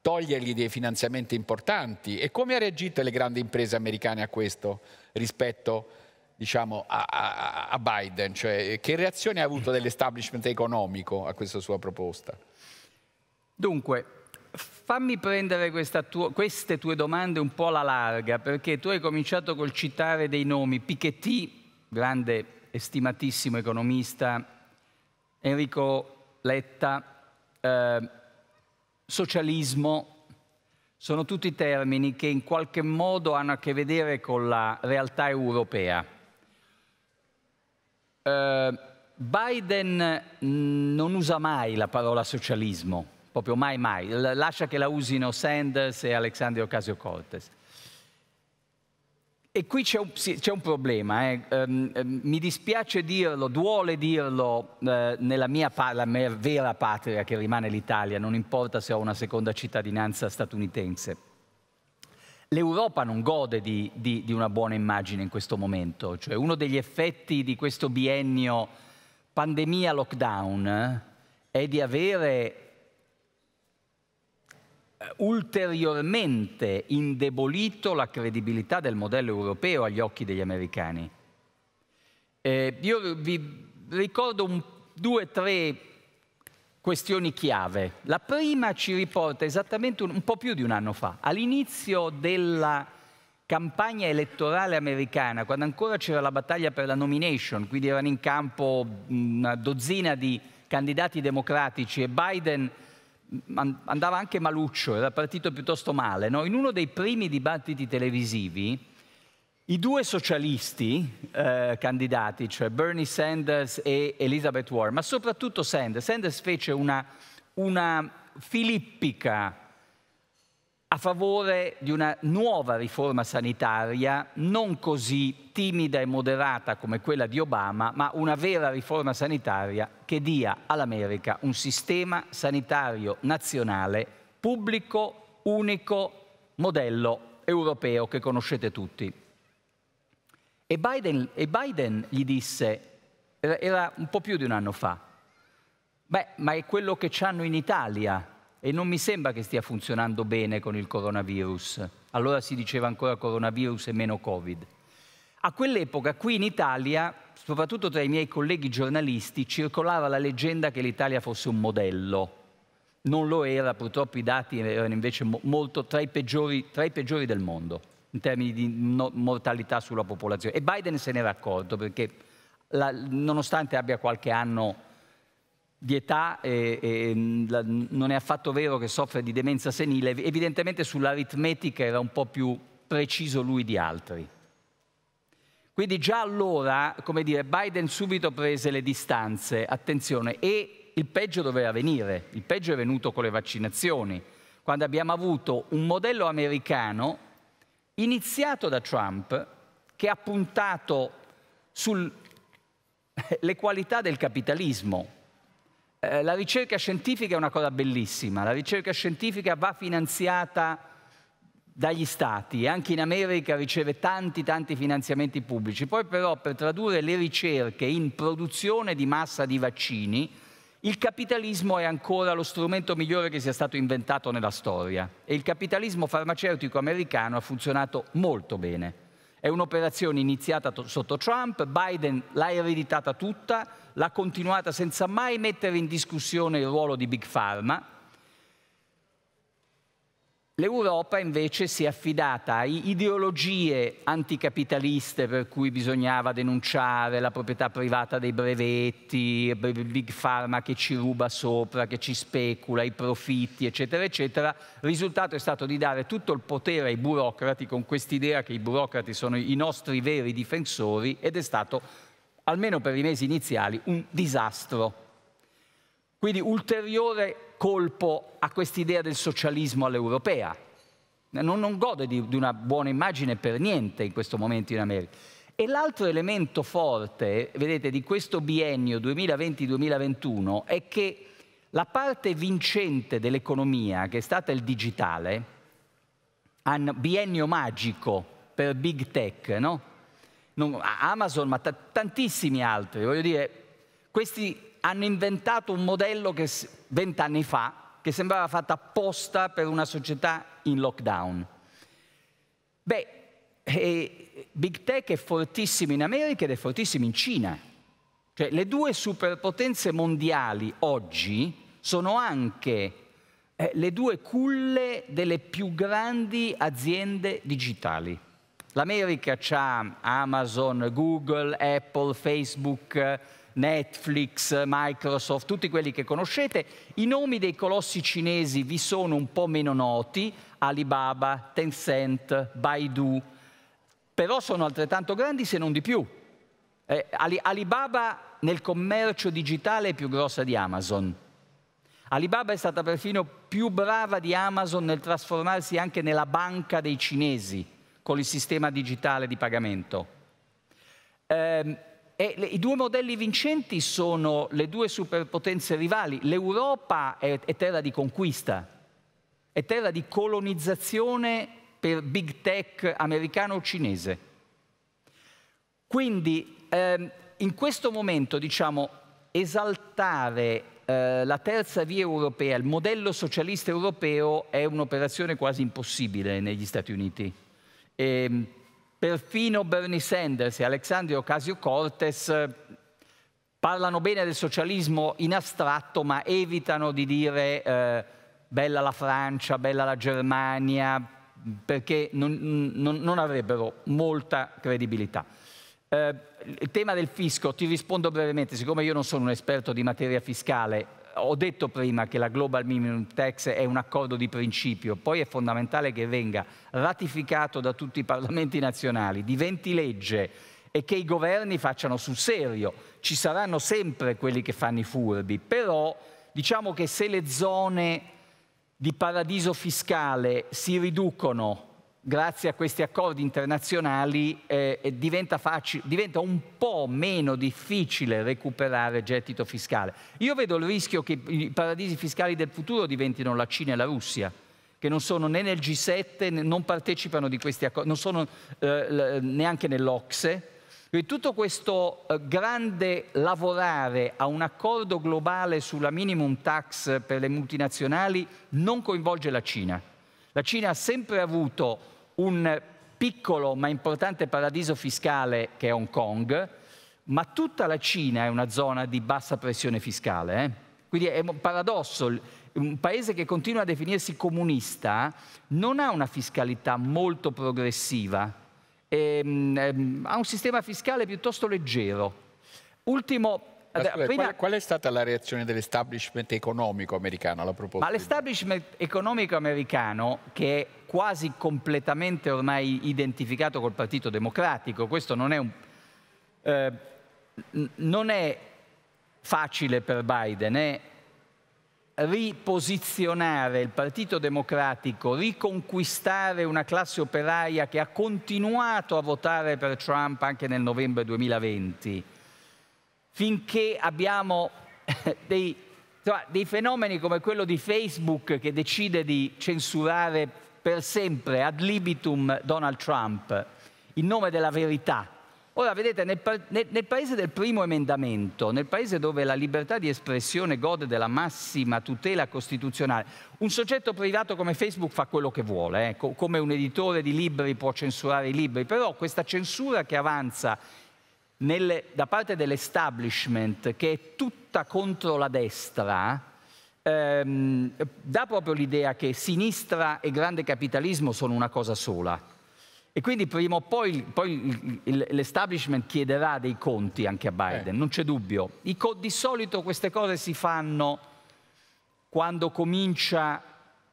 togliergli dei finanziamenti importanti? E come ha reagito le grandi imprese americane a questo rispetto a diciamo, a, a, Biden? Cioè, che reazione ha avuto dell'establishment economico a questa sua proposta? Dunque, fammi prendere tuo, queste tue domande un po' alla larga, perché tu hai cominciato col citare dei nomi. Piketty, grande, estimatissimo economista, Enrico Letta, eh, socialismo, sono tutti termini che in qualche modo hanno a che vedere con la realtà europea eh, Biden non usa mai la parola socialismo, proprio mai mai, lascia che la usino Sanders e Alexandria Ocasio-Cortez. E qui c'è un, c'è un problema, eh. Ehm, ehm, mi dispiace dirlo, duole dirlo eh, nella mia, mia vera patria che rimane l'Italia, non importa se ho una seconda cittadinanza statunitense. L'Europa non gode di, di, di, una buona immagine in questo momento, cioè uno degli effetti di questo biennio pandemia-lockdown eh, è di avere eh, ulteriormente indebolito la credibilità del modello europeo agli occhi degli americani. Eh, io vi ricordo un, due o tre questioni chiave. La prima ci riporta esattamente un, un po' più di un anno fa, all'inizio della campagna elettorale americana, quando ancora c'era la battaglia per la nomination, quindi erano in campo mm, una dozzina di candidati democratici e Biden mm, andava anche maluccio, era partito piuttosto male, no? in uno dei primi dibattiti televisivi i due socialisti eh, candidati, cioè Bernie Sanders e Elizabeth Warren, ma soprattutto Sanders, Sanders fece una, una filippica a favore di una nuova riforma sanitaria, non così timida e moderata come quella di Obama, ma una vera riforma sanitaria che dia all'America un sistema sanitario nazionale pubblico, unico, modello europeo che conoscete tutti. E Biden, e Biden gli disse, era, un po' più di un anno fa, beh, ma è quello che hanno in Italia e non mi sembra che stia funzionando bene con il coronavirus. Allora si diceva ancora coronavirus e meno Covid. A quell'epoca qui in Italia, soprattutto tra i miei colleghi giornalisti, circolava la leggenda che l'Italia fosse un modello. Non lo era, purtroppo i dati erano invece molto tra i peggiori, tra i peggiori del mondo in termini di no mortalità sulla popolazione. E Biden se n'era accorto perché la, nonostante abbia qualche anno di età, e, e, la, non è affatto vero che soffre di demenza senile, evidentemente sull'aritmetica era un po' più preciso lui di altri. Quindi già allora, come dire, Biden subito prese le distanze, attenzione, e il peggio doveva venire, il peggio è venuto con le vaccinazioni, quando abbiamo avuto un modello americano iniziato da Trump, che ha puntato sulle (laughs) qualità del capitalismo. Eh, la ricerca scientifica è una cosa bellissima, la ricerca scientifica va finanziata dagli stati e anche in America riceve tanti tanti finanziamenti pubblici. Poi però per tradurre le ricerche in produzione di massa di vaccini il capitalismo è ancora lo strumento migliore che sia stato inventato nella storia e il capitalismo farmaceutico americano ha funzionato molto bene. È un'operazione iniziata to- sotto Trump, Biden l'ha ereditata tutta, l'ha continuata senza mai mettere in discussione il ruolo di Big Pharma L'Europa invece si è affidata a ideologie anticapitaliste per cui bisognava denunciare la proprietà privata dei brevetti, Big Pharma che ci ruba sopra, che ci specula, i profitti, eccetera, eccetera. Il risultato è stato di dare tutto il potere ai burocrati con quest'idea che i burocrati sono i nostri veri difensori ed è stato, almeno per i mesi iniziali, un disastro. Quindi ulteriore colpo a quest'idea del socialismo all'europea. Non, non gode di, di una buona immagine per niente in questo momento in America. E l'altro elemento forte, vedete, di questo biennio 2020-2021 è che la parte vincente dell'economia, che è stata il digitale, un biennio magico per big tech, no? non, Amazon, ma tantissimi altri, voglio dire, questi hanno inventato un modello che vent'anni fa che sembrava fatta apposta per una società in lockdown. Beh, eh, Big Tech è fortissimo in America ed è fortissimo in Cina. Cioè, le due superpotenze mondiali oggi sono anche eh, le due culle delle più grandi aziende digitali. L'America ha Amazon, Google, Apple, Facebook, Netflix, Microsoft, tutti quelli che conoscete, i nomi dei colossi cinesi vi sono un po' meno noti, Alibaba, Tencent, Baidu, però sono altrettanto grandi se non di più. Eh, Alibaba nel commercio digitale è più grossa di Amazon. Alibaba è stata perfino più brava di Amazon nel trasformarsi anche nella banca dei cinesi con il sistema digitale di pagamento. Eh, e le, I due modelli vincenti sono le due superpotenze rivali. L'Europa è, è terra di conquista, è terra di colonizzazione per big tech americano o cinese. Quindi ehm, in questo momento, diciamo, esaltare eh, la terza via europea, il modello socialista europeo, è un'operazione quasi impossibile negli Stati Uniti. E, ehm, Perfino Bernie Sanders e Alexandria Ocasio-Cortez eh, parlano bene del socialismo in astratto, ma evitano di dire eh, bella la Francia, bella la Germania, perché non, non, non avrebbero molta credibilità. Eh, il tema del fisco, ti rispondo brevemente, siccome io non sono un esperto di materia fiscale, ho detto prima che la Global Minimum Tax è un accordo di principio, poi è fondamentale che venga ratificato da tutti i parlamenti nazionali, diventi legge e che i governi facciano sul serio. Ci saranno sempre quelli che fanno i furbi, però diciamo che se le zone di paradiso fiscale si riducono grazie a questi accordi internazionali eh, eh diventa, diventa, un po' meno difficile recuperare gettito fiscale. Io vedo il rischio che i paradisi fiscali del futuro diventino la Cina e la Russia, che non sono né nel G7, non partecipano di questi accordi, non sono eh, neanche nell'Ocse. Quindi tutto questo eh, grande lavorare a un accordo globale sulla minimum tax per le multinazionali non coinvolge la Cina. La Cina ha sempre avuto un piccolo ma importante paradiso fiscale che è Hong Kong, ma tutta la Cina è una zona di bassa pressione fiscale. Eh? Quindi è un paradosso, un paese che continua a definirsi comunista non ha una fiscalità molto progressiva, ehm, ehm, ha un sistema fiscale piuttosto leggero. Ultimo Aspetta, prima... qual, qual, è stata la reazione dell'establishment economico americano alla proposta? Ma l'establishment economico americano, che è quasi completamente ormai identificato col Partito Democratico, questo non è, un, eh, non è facile per Biden, è riposizionare il Partito Democratico, riconquistare una classe operaia che ha continuato a votare per Trump anche nel novembre 2020 finché abbiamo (laughs) dei, cioè, dei fenomeni come quello di Facebook che decide di censurare per sempre ad libitum Donald Trump in nome della verità. Ora vedete, nel, pa nel, paese del primo emendamento, nel paese dove la libertà di espressione gode della massima tutela costituzionale, un soggetto privato come Facebook fa quello che vuole, eh, co come un editore di libri può censurare i libri, però questa censura che avanza nelle, da parte dell'establishment, che è tutta contro la destra, ehm, dà proprio l'idea che sinistra e grande capitalismo sono una cosa sola. E quindi prima o poi, poi l'establishment chiederà dei conti anche a eh. Biden, eh. non c'è dubbio. di solito queste cose si fanno quando comincia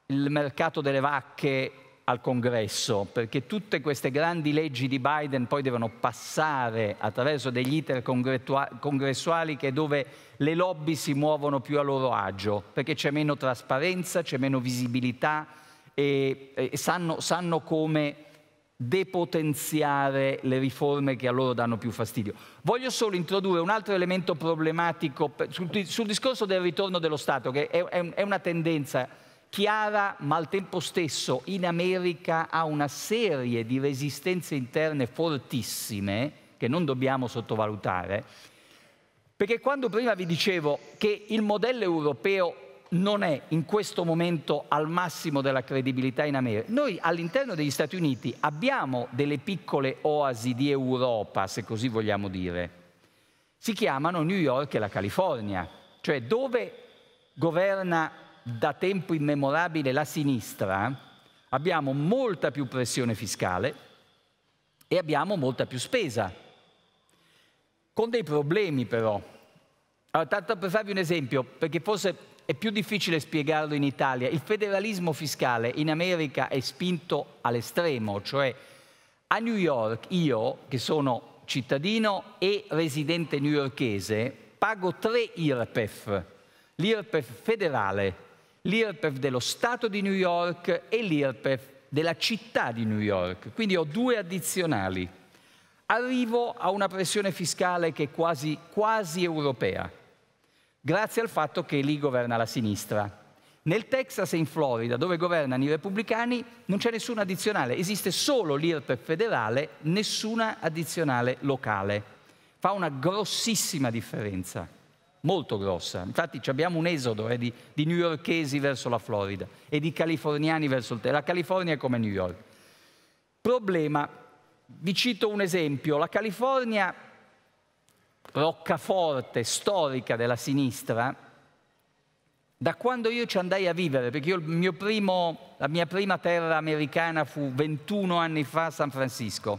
il mercato delle vacche al congresso, perché tutte queste grandi leggi di Biden poi devono passare attraverso degli iter congressuali che dove le lobby si muovono più a loro agio, perché c'è meno trasparenza, c'è meno visibilità e, e sanno, sanno come depotenziare le riforme che a loro danno più fastidio. Voglio solo introdurre un altro elemento problematico sul, sul discorso del ritorno dello Stato, che è, è, è una tendenza chiara, ma al tempo stesso in America ha una serie di resistenze interne fortissime che non dobbiamo sottovalutare, perché quando prima vi dicevo che il modello europeo non è in questo momento al massimo della credibilità in America. Noi all'interno degli Stati Uniti abbiamo delle piccole oasi di Europa, se così vogliamo dire. Si chiamano New York e la California, cioè dove governa da tempo immemorabile la sinistra, abbiamo molta più pressione fiscale e abbiamo molta più spesa, con dei problemi però. Allora, tanto per farvi un esempio, perché forse è più difficile spiegarlo in Italia, il federalismo fiscale in America è spinto all'estremo, cioè a New York io, che sono cittadino e residente newyorkese, pago tre IRPEF, l'IRPEF federale, l'IRPEF dello Stato di New York e l'IRPEF della città di New York, quindi ho due addizionali. Arrivo a una pressione fiscale che è quasi, quasi europea, grazie al fatto che lì governa la sinistra. Nel Texas e in Florida, dove governano i repubblicani, non c'è nessuna addizionale, esiste solo l'IRPEF federale, nessuna addizionale locale. Fa una grossissima differenza molto grossa. Infatti abbiamo un esodo eh, di, di newyorkesi verso la Florida e di californiani verso il... La California è come New York. Problema, vi cito un esempio, la California, roccaforte storica della sinistra, da quando io ci andai a vivere, perché primo, la mia prima terra americana fu 21 anni fa a San Francisco,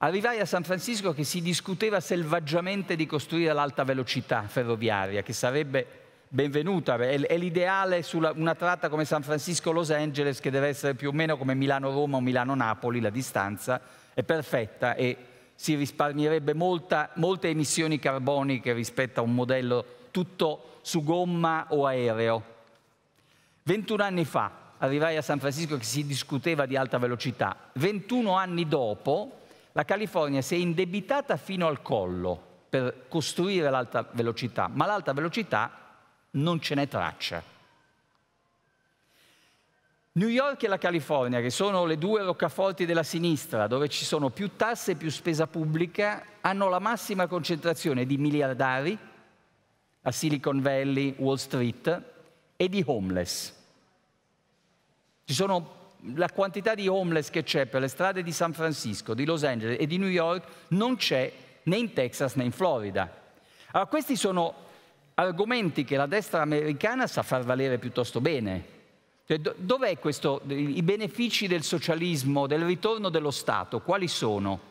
Arrivai a San Francisco che si discuteva selvaggiamente di costruire l'alta velocità ferroviaria, che sarebbe benvenuta, è l'ideale su una tratta come San Francisco-Los Angeles, che deve essere più o meno come Milano-Roma o Milano-Napoli, la distanza è perfetta e si risparmierebbe molta, molte emissioni carboniche rispetto a un modello tutto su gomma o aereo. 21 anni fa arrivai a San Francisco che si discuteva di alta velocità. 21 anni dopo la California si è indebitata fino al collo per costruire l'alta velocità, ma l'alta velocità non ce n'è traccia. New York e la California, che sono le due roccaforti della sinistra, dove ci sono più tasse e più spesa pubblica, hanno la massima concentrazione di miliardari a Silicon Valley, Wall Street e di homeless. Ci sono la quantità di homeless che c'è per le strade di San Francisco, di Los Angeles e di New York non c'è né in Texas né in Florida. Allora, questi sono argomenti che la destra americana sa far valere piuttosto bene. Cioè, dov'è questo, i benefici del socialismo, del ritorno dello Stato, quali sono?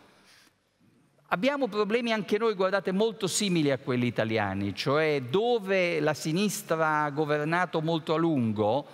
Abbiamo problemi anche noi, guardate, molto simili a quelli italiani, cioè dove la sinistra ha governato molto a lungo,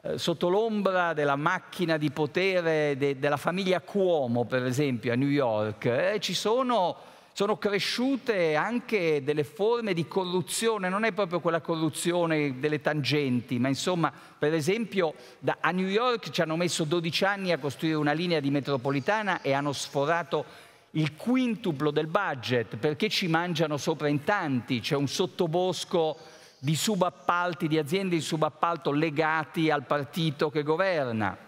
eh, sotto l'ombra della macchina di potere de, della famiglia Cuomo, per esempio, a New York, eh, ci sono, sono, cresciute anche delle forme di corruzione, non è proprio quella corruzione delle tangenti, ma insomma, per esempio, da, a New York ci hanno messo 12 anni a costruire una linea di metropolitana e hanno sforato il quintuplo del budget perché ci mangiano sopra in tanti, c'è un sottobosco di subappalti, di aziende di subappalto legati al partito che governa.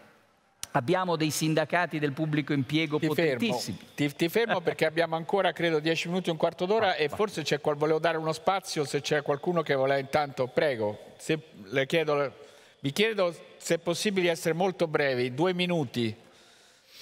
Abbiamo dei sindacati del pubblico impiego ti potentissimi. Fermo, ti, ti, fermo (laughs) perché abbiamo ancora, credo, dieci minuti, un quarto d'ora ah, e forse c'è, volevo dare uno spazio se c'è qualcuno che vuole intanto. Prego, se, le chiedo, vi chiedo se è possibile essere molto brevi, due minuti,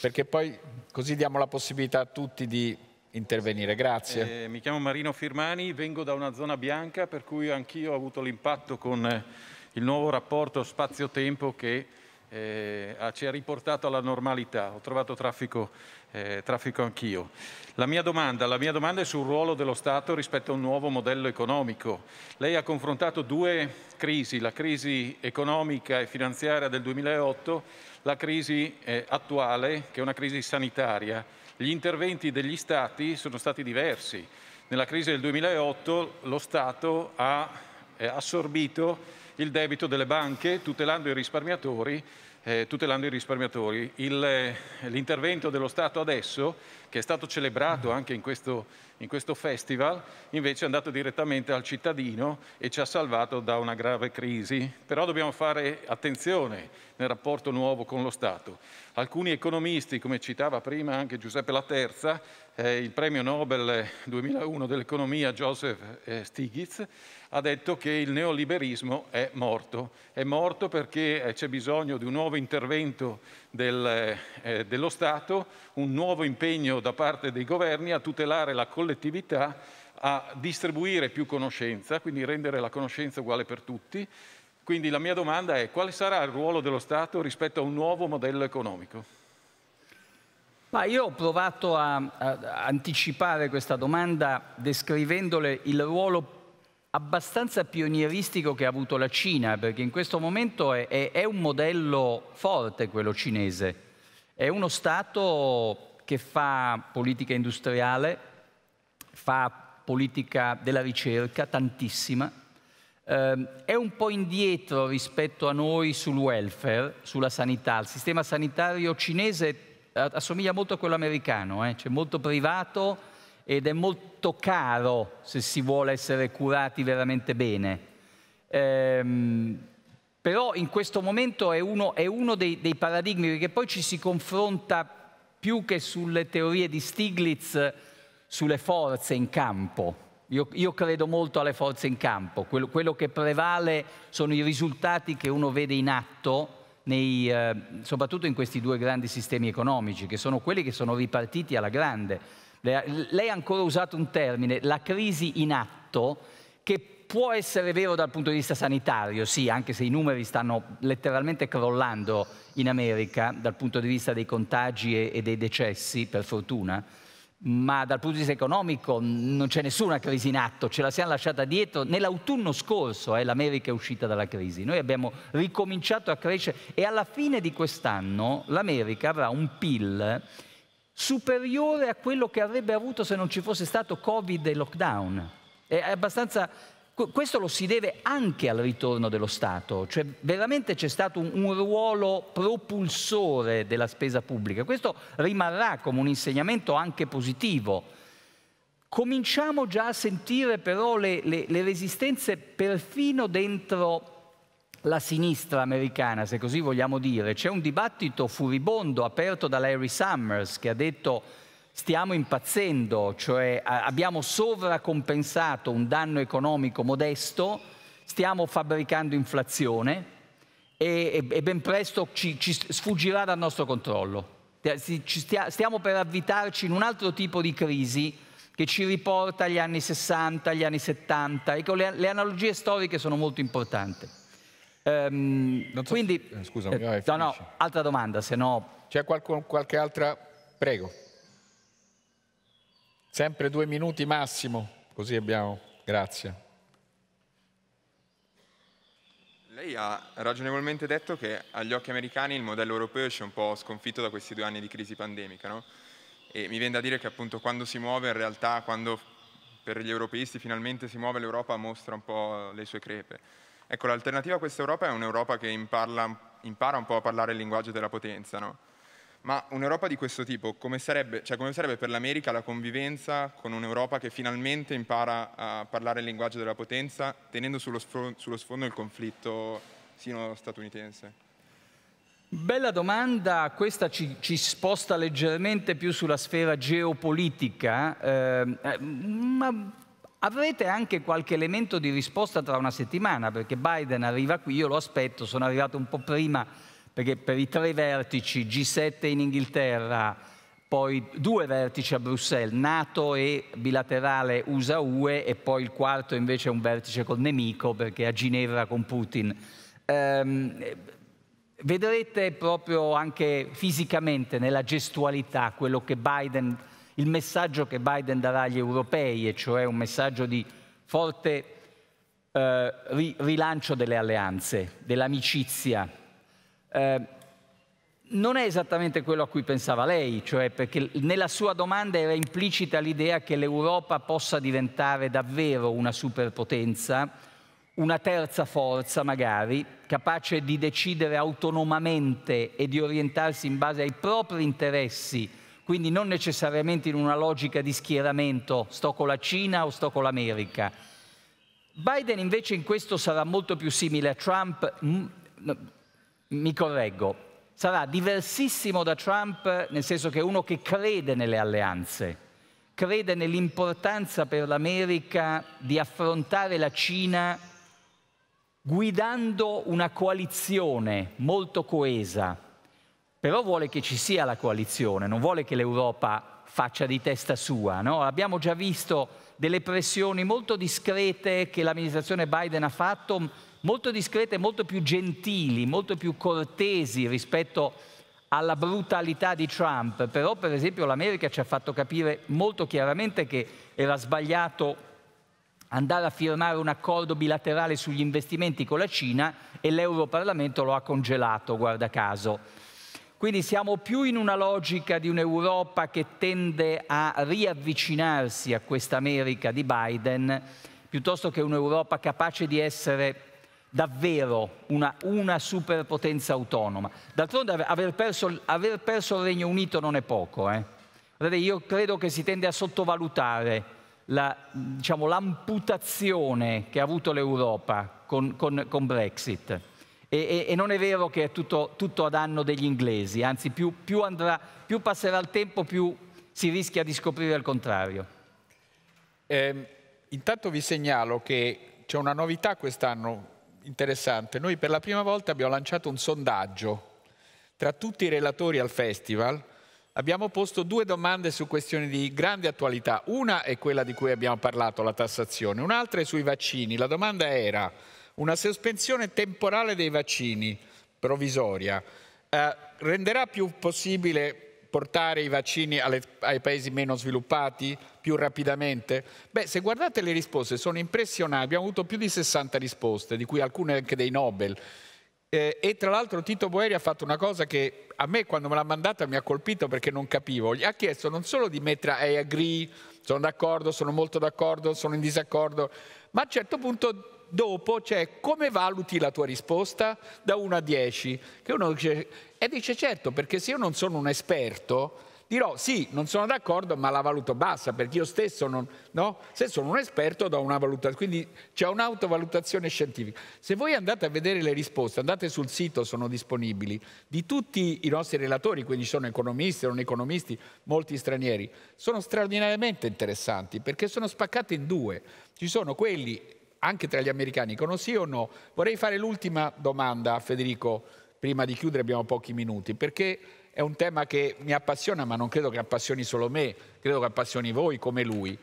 perché poi così diamo la possibilità a tutti di intervenire. Grazie. Eh, mi chiamo Marino Firmani, vengo da una zona bianca per cui anch'io ho avuto l'impatto con eh, il nuovo rapporto spazio-tempo che eh, ci ha riportato alla normalità. Ho trovato traffico, eh, traffico anch'io. La, la mia, domanda, è sul ruolo dello Stato rispetto a un nuovo modello economico. Lei ha confrontato due crisi, la crisi economica e finanziaria del 2008, la crisi eh, attuale che è una crisi sanitaria gli interventi degli Stati sono stati diversi. Nella crisi del 2008 lo Stato ha eh, assorbito il debito delle banche tutelando i risparmiatori eh, tutelando i risparmiatori. Eh, l'intervento dello Stato adesso, che è stato celebrato anche in questo in questo festival, invece è andato direttamente al cittadino e ci ha salvato da una grave crisi. Però dobbiamo fare attenzione nel rapporto nuovo con lo Stato. Alcuni economisti, come citava prima anche Giuseppe La Terza, eh, il premio Nobel 2001 dell'economia Joseph eh, Stiglitz, ha detto che il neoliberismo è morto. È morto perché eh, c'è bisogno di un nuovo intervento del, eh, dello Stato, un nuovo impegno da parte dei governi a tutelare la collettività, a distribuire più conoscenza, quindi rendere la conoscenza uguale per tutti. Quindi la mia domanda è quale sarà il ruolo dello Stato rispetto a un nuovo modello economico? Ma io ho provato a, a anticipare questa domanda descrivendole il ruolo abbastanza pionieristico che ha avuto la Cina, perché in questo momento è, è, è un modello forte quello cinese. È uno Stato che fa politica industriale, fa politica della ricerca, tantissima, eh, è un po' indietro rispetto a noi sul welfare, sulla sanità. Il sistema sanitario cinese assomiglia molto a quello americano, eh? cioè molto privato, ed è molto caro se si vuole essere curati veramente bene. Ehm, però in questo momento è uno, è uno dei, dei, paradigmi perché poi ci si confronta più che sulle teorie di Stiglitz sulle forze in campo. Io, io credo molto alle forze in campo, quello, quello, che prevale sono i risultati che uno vede in atto, nei, eh, soprattutto in questi due grandi sistemi economici, che sono quelli che sono ripartiti alla grande lei ha ancora usato un termine, la crisi in atto, che può essere vero dal punto di vista sanitario, sì, anche se i numeri stanno letteralmente crollando in America dal punto di vista dei contagi e, dei decessi, per fortuna, ma dal punto di vista economico non c'è nessuna crisi in atto, ce la siamo lasciata dietro. Nell'autunno scorso eh, l'America è uscita dalla crisi, noi abbiamo ricominciato a crescere e alla fine di quest'anno l'America avrà un PIL superiore a quello che avrebbe avuto se non ci fosse stato Covid e lockdown. È abbastanza... Questo lo si deve anche al ritorno dello Stato, cioè veramente c'è stato un, un ruolo propulsore della spesa pubblica. Questo rimarrà come un insegnamento anche positivo. Cominciamo già a sentire però le, le, le resistenze perfino dentro la sinistra americana, se così vogliamo dire. C'è un dibattito furibondo aperto da Larry Summers che ha detto stiamo impazzendo, cioè abbiamo sovracompensato un danno economico modesto, stiamo fabbricando inflazione e, e, e ben presto ci, ci, sfuggirà dal nostro controllo. stiamo per avvitarci in un altro tipo di crisi che ci riporta agli anni 60, agli anni 70. Ecco, le, le analogie storiche sono molto importanti. Ehm, so quindi, se... scusa, eh, eh no, no, altra domanda, se no... C'è qualcun, qualche altra? Prego. Sempre due minuti massimo, così abbiamo... Grazie. Lei ha ragionevolmente detto che agli occhi americani il modello europeo esce un po' sconfitto da questi due anni di crisi pandemica, no? E mi viene da dire che appunto quando si muove, in realtà, quando per gli europeisti finalmente si muove l'Europa mostra un po' le sue crepe. Ecco, l'alternativa a questa Europa è un'Europa che imparla, impara un po' a parlare il linguaggio della potenza, no? Ma un'Europa di questo tipo, come sarebbe, cioè come sarebbe per l'America la convivenza con un'Europa che finalmente impara a parlare il linguaggio della potenza, tenendo sullo, sullo sfondo il conflitto sino-statunitense? Bella domanda, questa ci, ci, sposta leggermente più sulla sfera geopolitica, eh, eh ma Avrete anche qualche elemento di risposta tra una settimana, perché Biden arriva qui, io lo aspetto, sono arrivato un po' prima, perché per i tre vertici G7 in Inghilterra, poi due vertici a Bruxelles, Nato e bilaterale USA-UE, e poi il quarto invece è un vertice col nemico, perché è a Ginevra con Putin. Ehm, vedrete proprio anche fisicamente, nella gestualità, quello che Biden il messaggio che Biden darà agli europei, e cioè un messaggio di forte eh, ri- rilancio delle alleanze, dell'amicizia. Eh, non è esattamente quello a cui pensava lei, cioè perché nella sua domanda era implicita l'idea che l'Europa possa diventare davvero una superpotenza, una terza forza magari, capace di decidere autonomamente e di orientarsi in base ai propri interessi quindi non necessariamente in una logica di schieramento, sto con la Cina o sto con l'America. Biden invece in questo sarà molto più simile a Trump, mi correggo, sarà diversissimo da Trump nel senso che è uno che crede nelle alleanze, crede nell'importanza per l'America di affrontare la Cina guidando una coalizione molto coesa però vuole che ci sia la coalizione, non vuole che l'Europa faccia di testa sua. No? Abbiamo già visto delle pressioni molto discrete che l'amministrazione Biden ha fatto, molto discrete, molto più gentili, molto più cortesi rispetto alla brutalità di Trump. Però per esempio l'America ci ha fatto capire molto chiaramente che era sbagliato andare a firmare un accordo bilaterale sugli investimenti con la Cina e l'Europarlamento lo ha congelato, guarda caso. Quindi siamo più in una logica di un'Europa che tende a riavvicinarsi a questa America di Biden, piuttosto che un'Europa capace di essere davvero una, una superpotenza autonoma. D'altronde aver perso, aver perso, il Regno Unito non è poco. Eh? Io credo che si tende a sottovalutare la, diciamo, l'amputazione che ha avuto l'Europa con, con, con Brexit. E, e, e, non è vero che è tutto, tutto a danno degli inglesi, anzi più, più, andrà, più, passerà il tempo più si rischia di scoprire il contrario. Eh, intanto vi segnalo che c'è una novità quest'anno interessante. Noi per la prima volta abbiamo lanciato un sondaggio tra tutti i relatori al festival. Abbiamo posto due domande su questioni di grande attualità. Una è quella di cui abbiamo parlato, la tassazione, un'altra è sui vaccini. La domanda era una sospensione temporale dei vaccini, provvisoria, eh, renderà più possibile portare i vaccini alle, ai paesi meno sviluppati più rapidamente? Beh, se guardate le risposte sono impressionanti, abbiamo avuto più di 60 risposte, di cui alcune anche dei Nobel. Eh, e tra l'altro Tito Boeri ha fatto una cosa che a me quando me l'ha mandata mi ha colpito perché non capivo. Gli ha chiesto non solo di mettere I agree, sono d'accordo, sono molto d'accordo, sono in disaccordo, ma a un certo punto dopo c'è cioè, come valuti la tua risposta da 1 a 10. Che uno dice, e dice certo, perché se io non sono un esperto, dirò sì, non sono d'accordo, ma la valuto bassa, perché io stesso non, no? se sono un esperto do una valutazione, quindi c'è un'autovalutazione scientifica. Se voi andate a vedere le risposte, andate sul sito, sono disponibili, di tutti i nostri relatori, quindi sono economisti, non economisti, molti stranieri, sono straordinariamente interessanti perché sono spaccate in due. Ci sono quelli anche tra gli americani conosci o no? Vorrei fare l'ultima domanda a Federico, prima di chiudere abbiamo pochi minuti, perché è un tema che mi appassiona, ma non credo che appassioni solo me, credo che appassioni voi come lui.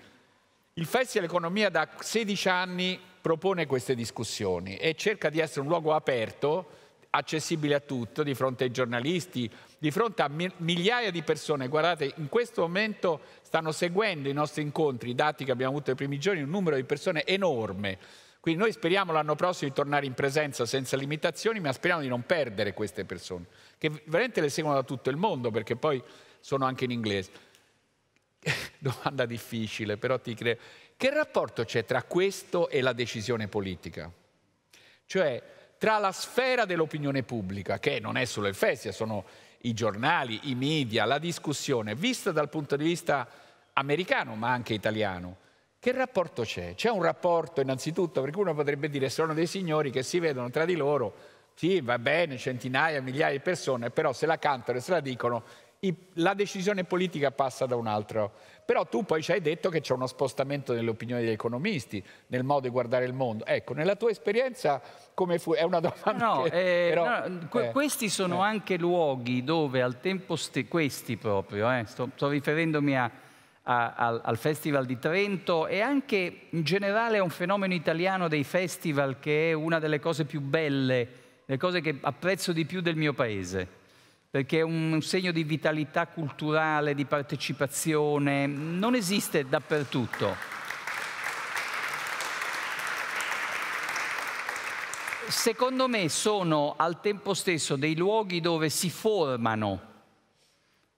Il Festival Economia da 16 anni propone queste discussioni e cerca di essere un luogo aperto accessibile a tutto, di fronte ai giornalisti, di fronte a migliaia di persone. Guardate, in questo momento stanno seguendo i nostri incontri, i dati che abbiamo avuto nei primi giorni, un numero di persone enorme. Quindi noi speriamo l'anno prossimo di tornare in presenza senza limitazioni, ma speriamo di non perdere queste persone, che veramente le seguono da tutto il mondo, perché poi sono anche in inglese. (laughs) Domanda difficile, però ti credo. Che rapporto c'è tra questo e la decisione politica? Cioè, tra la sfera dell'opinione pubblica, che non è solo il festival, sono i giornali, i media, la discussione, vista dal punto di vista americano ma anche italiano, che rapporto c'è? C'è un rapporto innanzitutto, perché uno potrebbe dire sono dei signori che si vedono tra di loro, sì va bene, centinaia, migliaia di persone, però se la cantano e se la dicono la decisione politica passa da un altro. Però tu poi ci hai detto che c'è uno spostamento nelle opinioni degli economisti, nel modo di guardare il mondo. Ecco, nella tua esperienza come fu? È una domanda no, che, eh, però, no, que eh, Questi sono eh. anche luoghi dove al tempo stesso, questi proprio, eh, sto, sto, riferendomi a, a, al, al Festival di Trento e anche in generale a un fenomeno italiano dei festival che è una delle cose più belle, le cose che apprezzo di più del mio paese perché è un segno di vitalità culturale, di partecipazione, non esiste dappertutto. Secondo me sono al tempo stesso dei luoghi dove si formano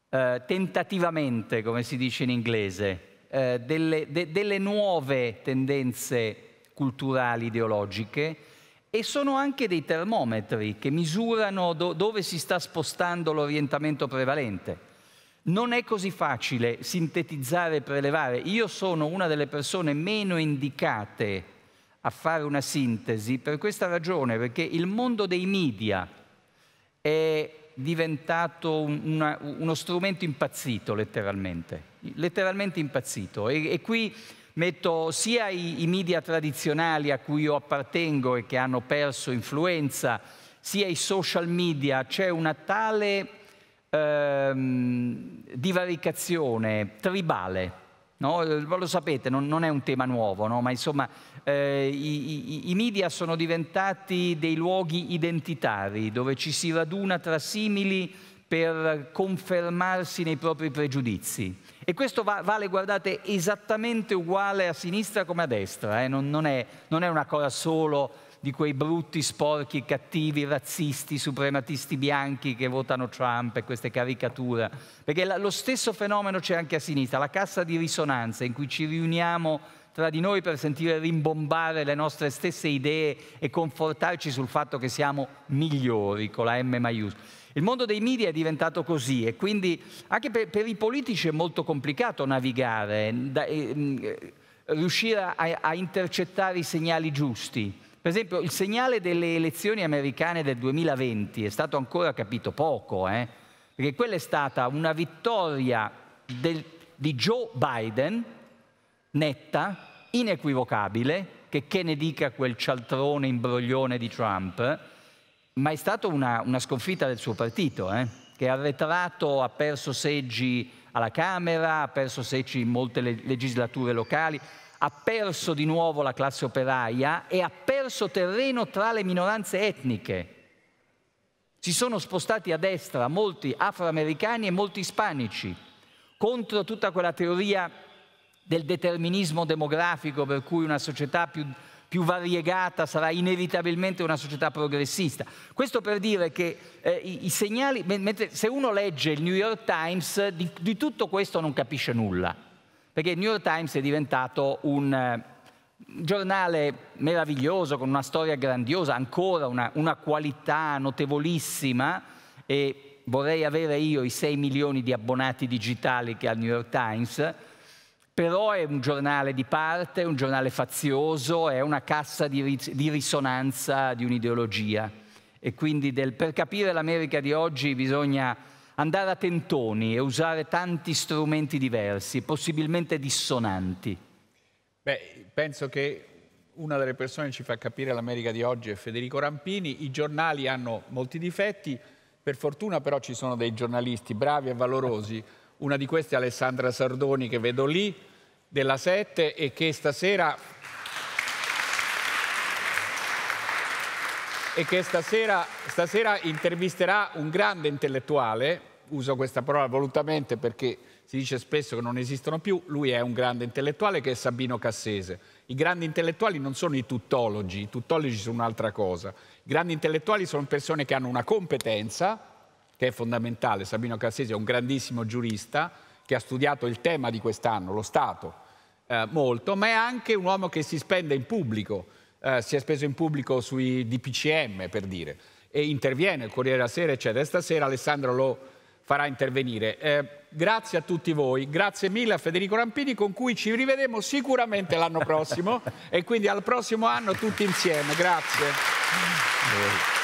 eh, tentativamente, come si dice in inglese, eh, delle, de, delle nuove tendenze culturali, ideologiche, e sono anche dei termometri che misurano do dove si sta spostando l'orientamento prevalente. Non è così facile sintetizzare e prelevare. Io sono una delle persone meno indicate a fare una sintesi per questa ragione, perché il mondo dei media è diventato un, una, uno strumento impazzito letteralmente, letteralmente impazzito. E, e qui metto sia i, i, media tradizionali a cui io appartengo e che hanno perso influenza, sia i social media, c'è una tale ehm, divaricazione tribale. No? Lo sapete, non, non, è un tema nuovo, no? ma insomma eh, i, i, i media sono diventati dei luoghi identitari dove ci si raduna tra simili per confermarsi nei propri pregiudizi. E questo va, vale, guardate, esattamente uguale a sinistra come a destra, eh? non, non, è, non, è, una cosa solo di quei brutti, sporchi, cattivi, razzisti, suprematisti bianchi che votano Trump e queste caricature, perché la, lo stesso fenomeno c'è anche a sinistra, la cassa di risonanza in cui ci riuniamo tra di noi per sentire rimbombare le nostre stesse idee e confortarci sul fatto che siamo migliori con la M maiuscola. Il mondo dei media è diventato così e quindi anche per, per i politici è molto complicato navigare, da, eh, mm, eh riuscire a, a intercettare i segnali giusti. Per esempio, il segnale delle elezioni americane del 2020 è stato ancora capito poco, eh? perché quella è stata una vittoria del, di Joe Biden, netta, inequivocabile, che che ne dica quel cialtrone imbroglione di Trump, ma è stata una, una sconfitta del suo partito, eh? che ha arretrato, ha perso seggi alla Camera, ha perso seggi in molte legislature locali, ha perso di nuovo la classe operaia e ha perso terreno tra le minoranze etniche. Si sono spostati a destra molti afroamericani e molti ispanici contro tutta quella teoria del determinismo demografico per cui una società più più variegata, sarà inevitabilmente una società progressista. Questo per dire che eh, i, i, segnali, mentre, se uno legge il New York Times, di, di, tutto questo non capisce nulla, perché il New York Times è diventato un eh, giornale meraviglioso, con una storia grandiosa, ancora una, una qualità notevolissima e vorrei avere io i 6 milioni di abbonati digitali che ha il New York Times però è un giornale di parte, un giornale fazioso, è una cassa di, ris- di risonanza di un'ideologia. E quindi del, per capire l'America di oggi bisogna andare a tentoni e usare tanti strumenti diversi, possibilmente dissonanti. Beh, penso che una delle persone che ci fa capire l'America di oggi è Federico Rampini. I giornali hanno molti difetti, per fortuna però ci sono dei giornalisti bravi e valorosi. Una di queste è Alessandra Sardoni che vedo lì, della 7 e che stasera e che stasera, stasera, intervisterà un grande intellettuale, uso questa parola volutamente perché si dice spesso che non esistono più, lui è un grande intellettuale che è Sabino Cassese. I grandi intellettuali non sono i tuttologi, i tuttologi sono un'altra cosa. I grandi intellettuali sono persone che hanno una competenza, che è fondamentale, Sabino Cassese è un grandissimo giurista, che ha studiato il tema di quest'anno, lo Stato, eh, molto, ma è anche un uomo che si spende in pubblico, eh, si è speso in pubblico sui DPCM, per dire, e interviene il Corriere della Sera, eccetera. Stasera Alessandro lo farà intervenire. Eh, grazie a tutti voi, grazie mille a Federico Rampini con cui ci rivedremo sicuramente l'anno prossimo (laughs) e quindi al prossimo anno tutti insieme. Grazie.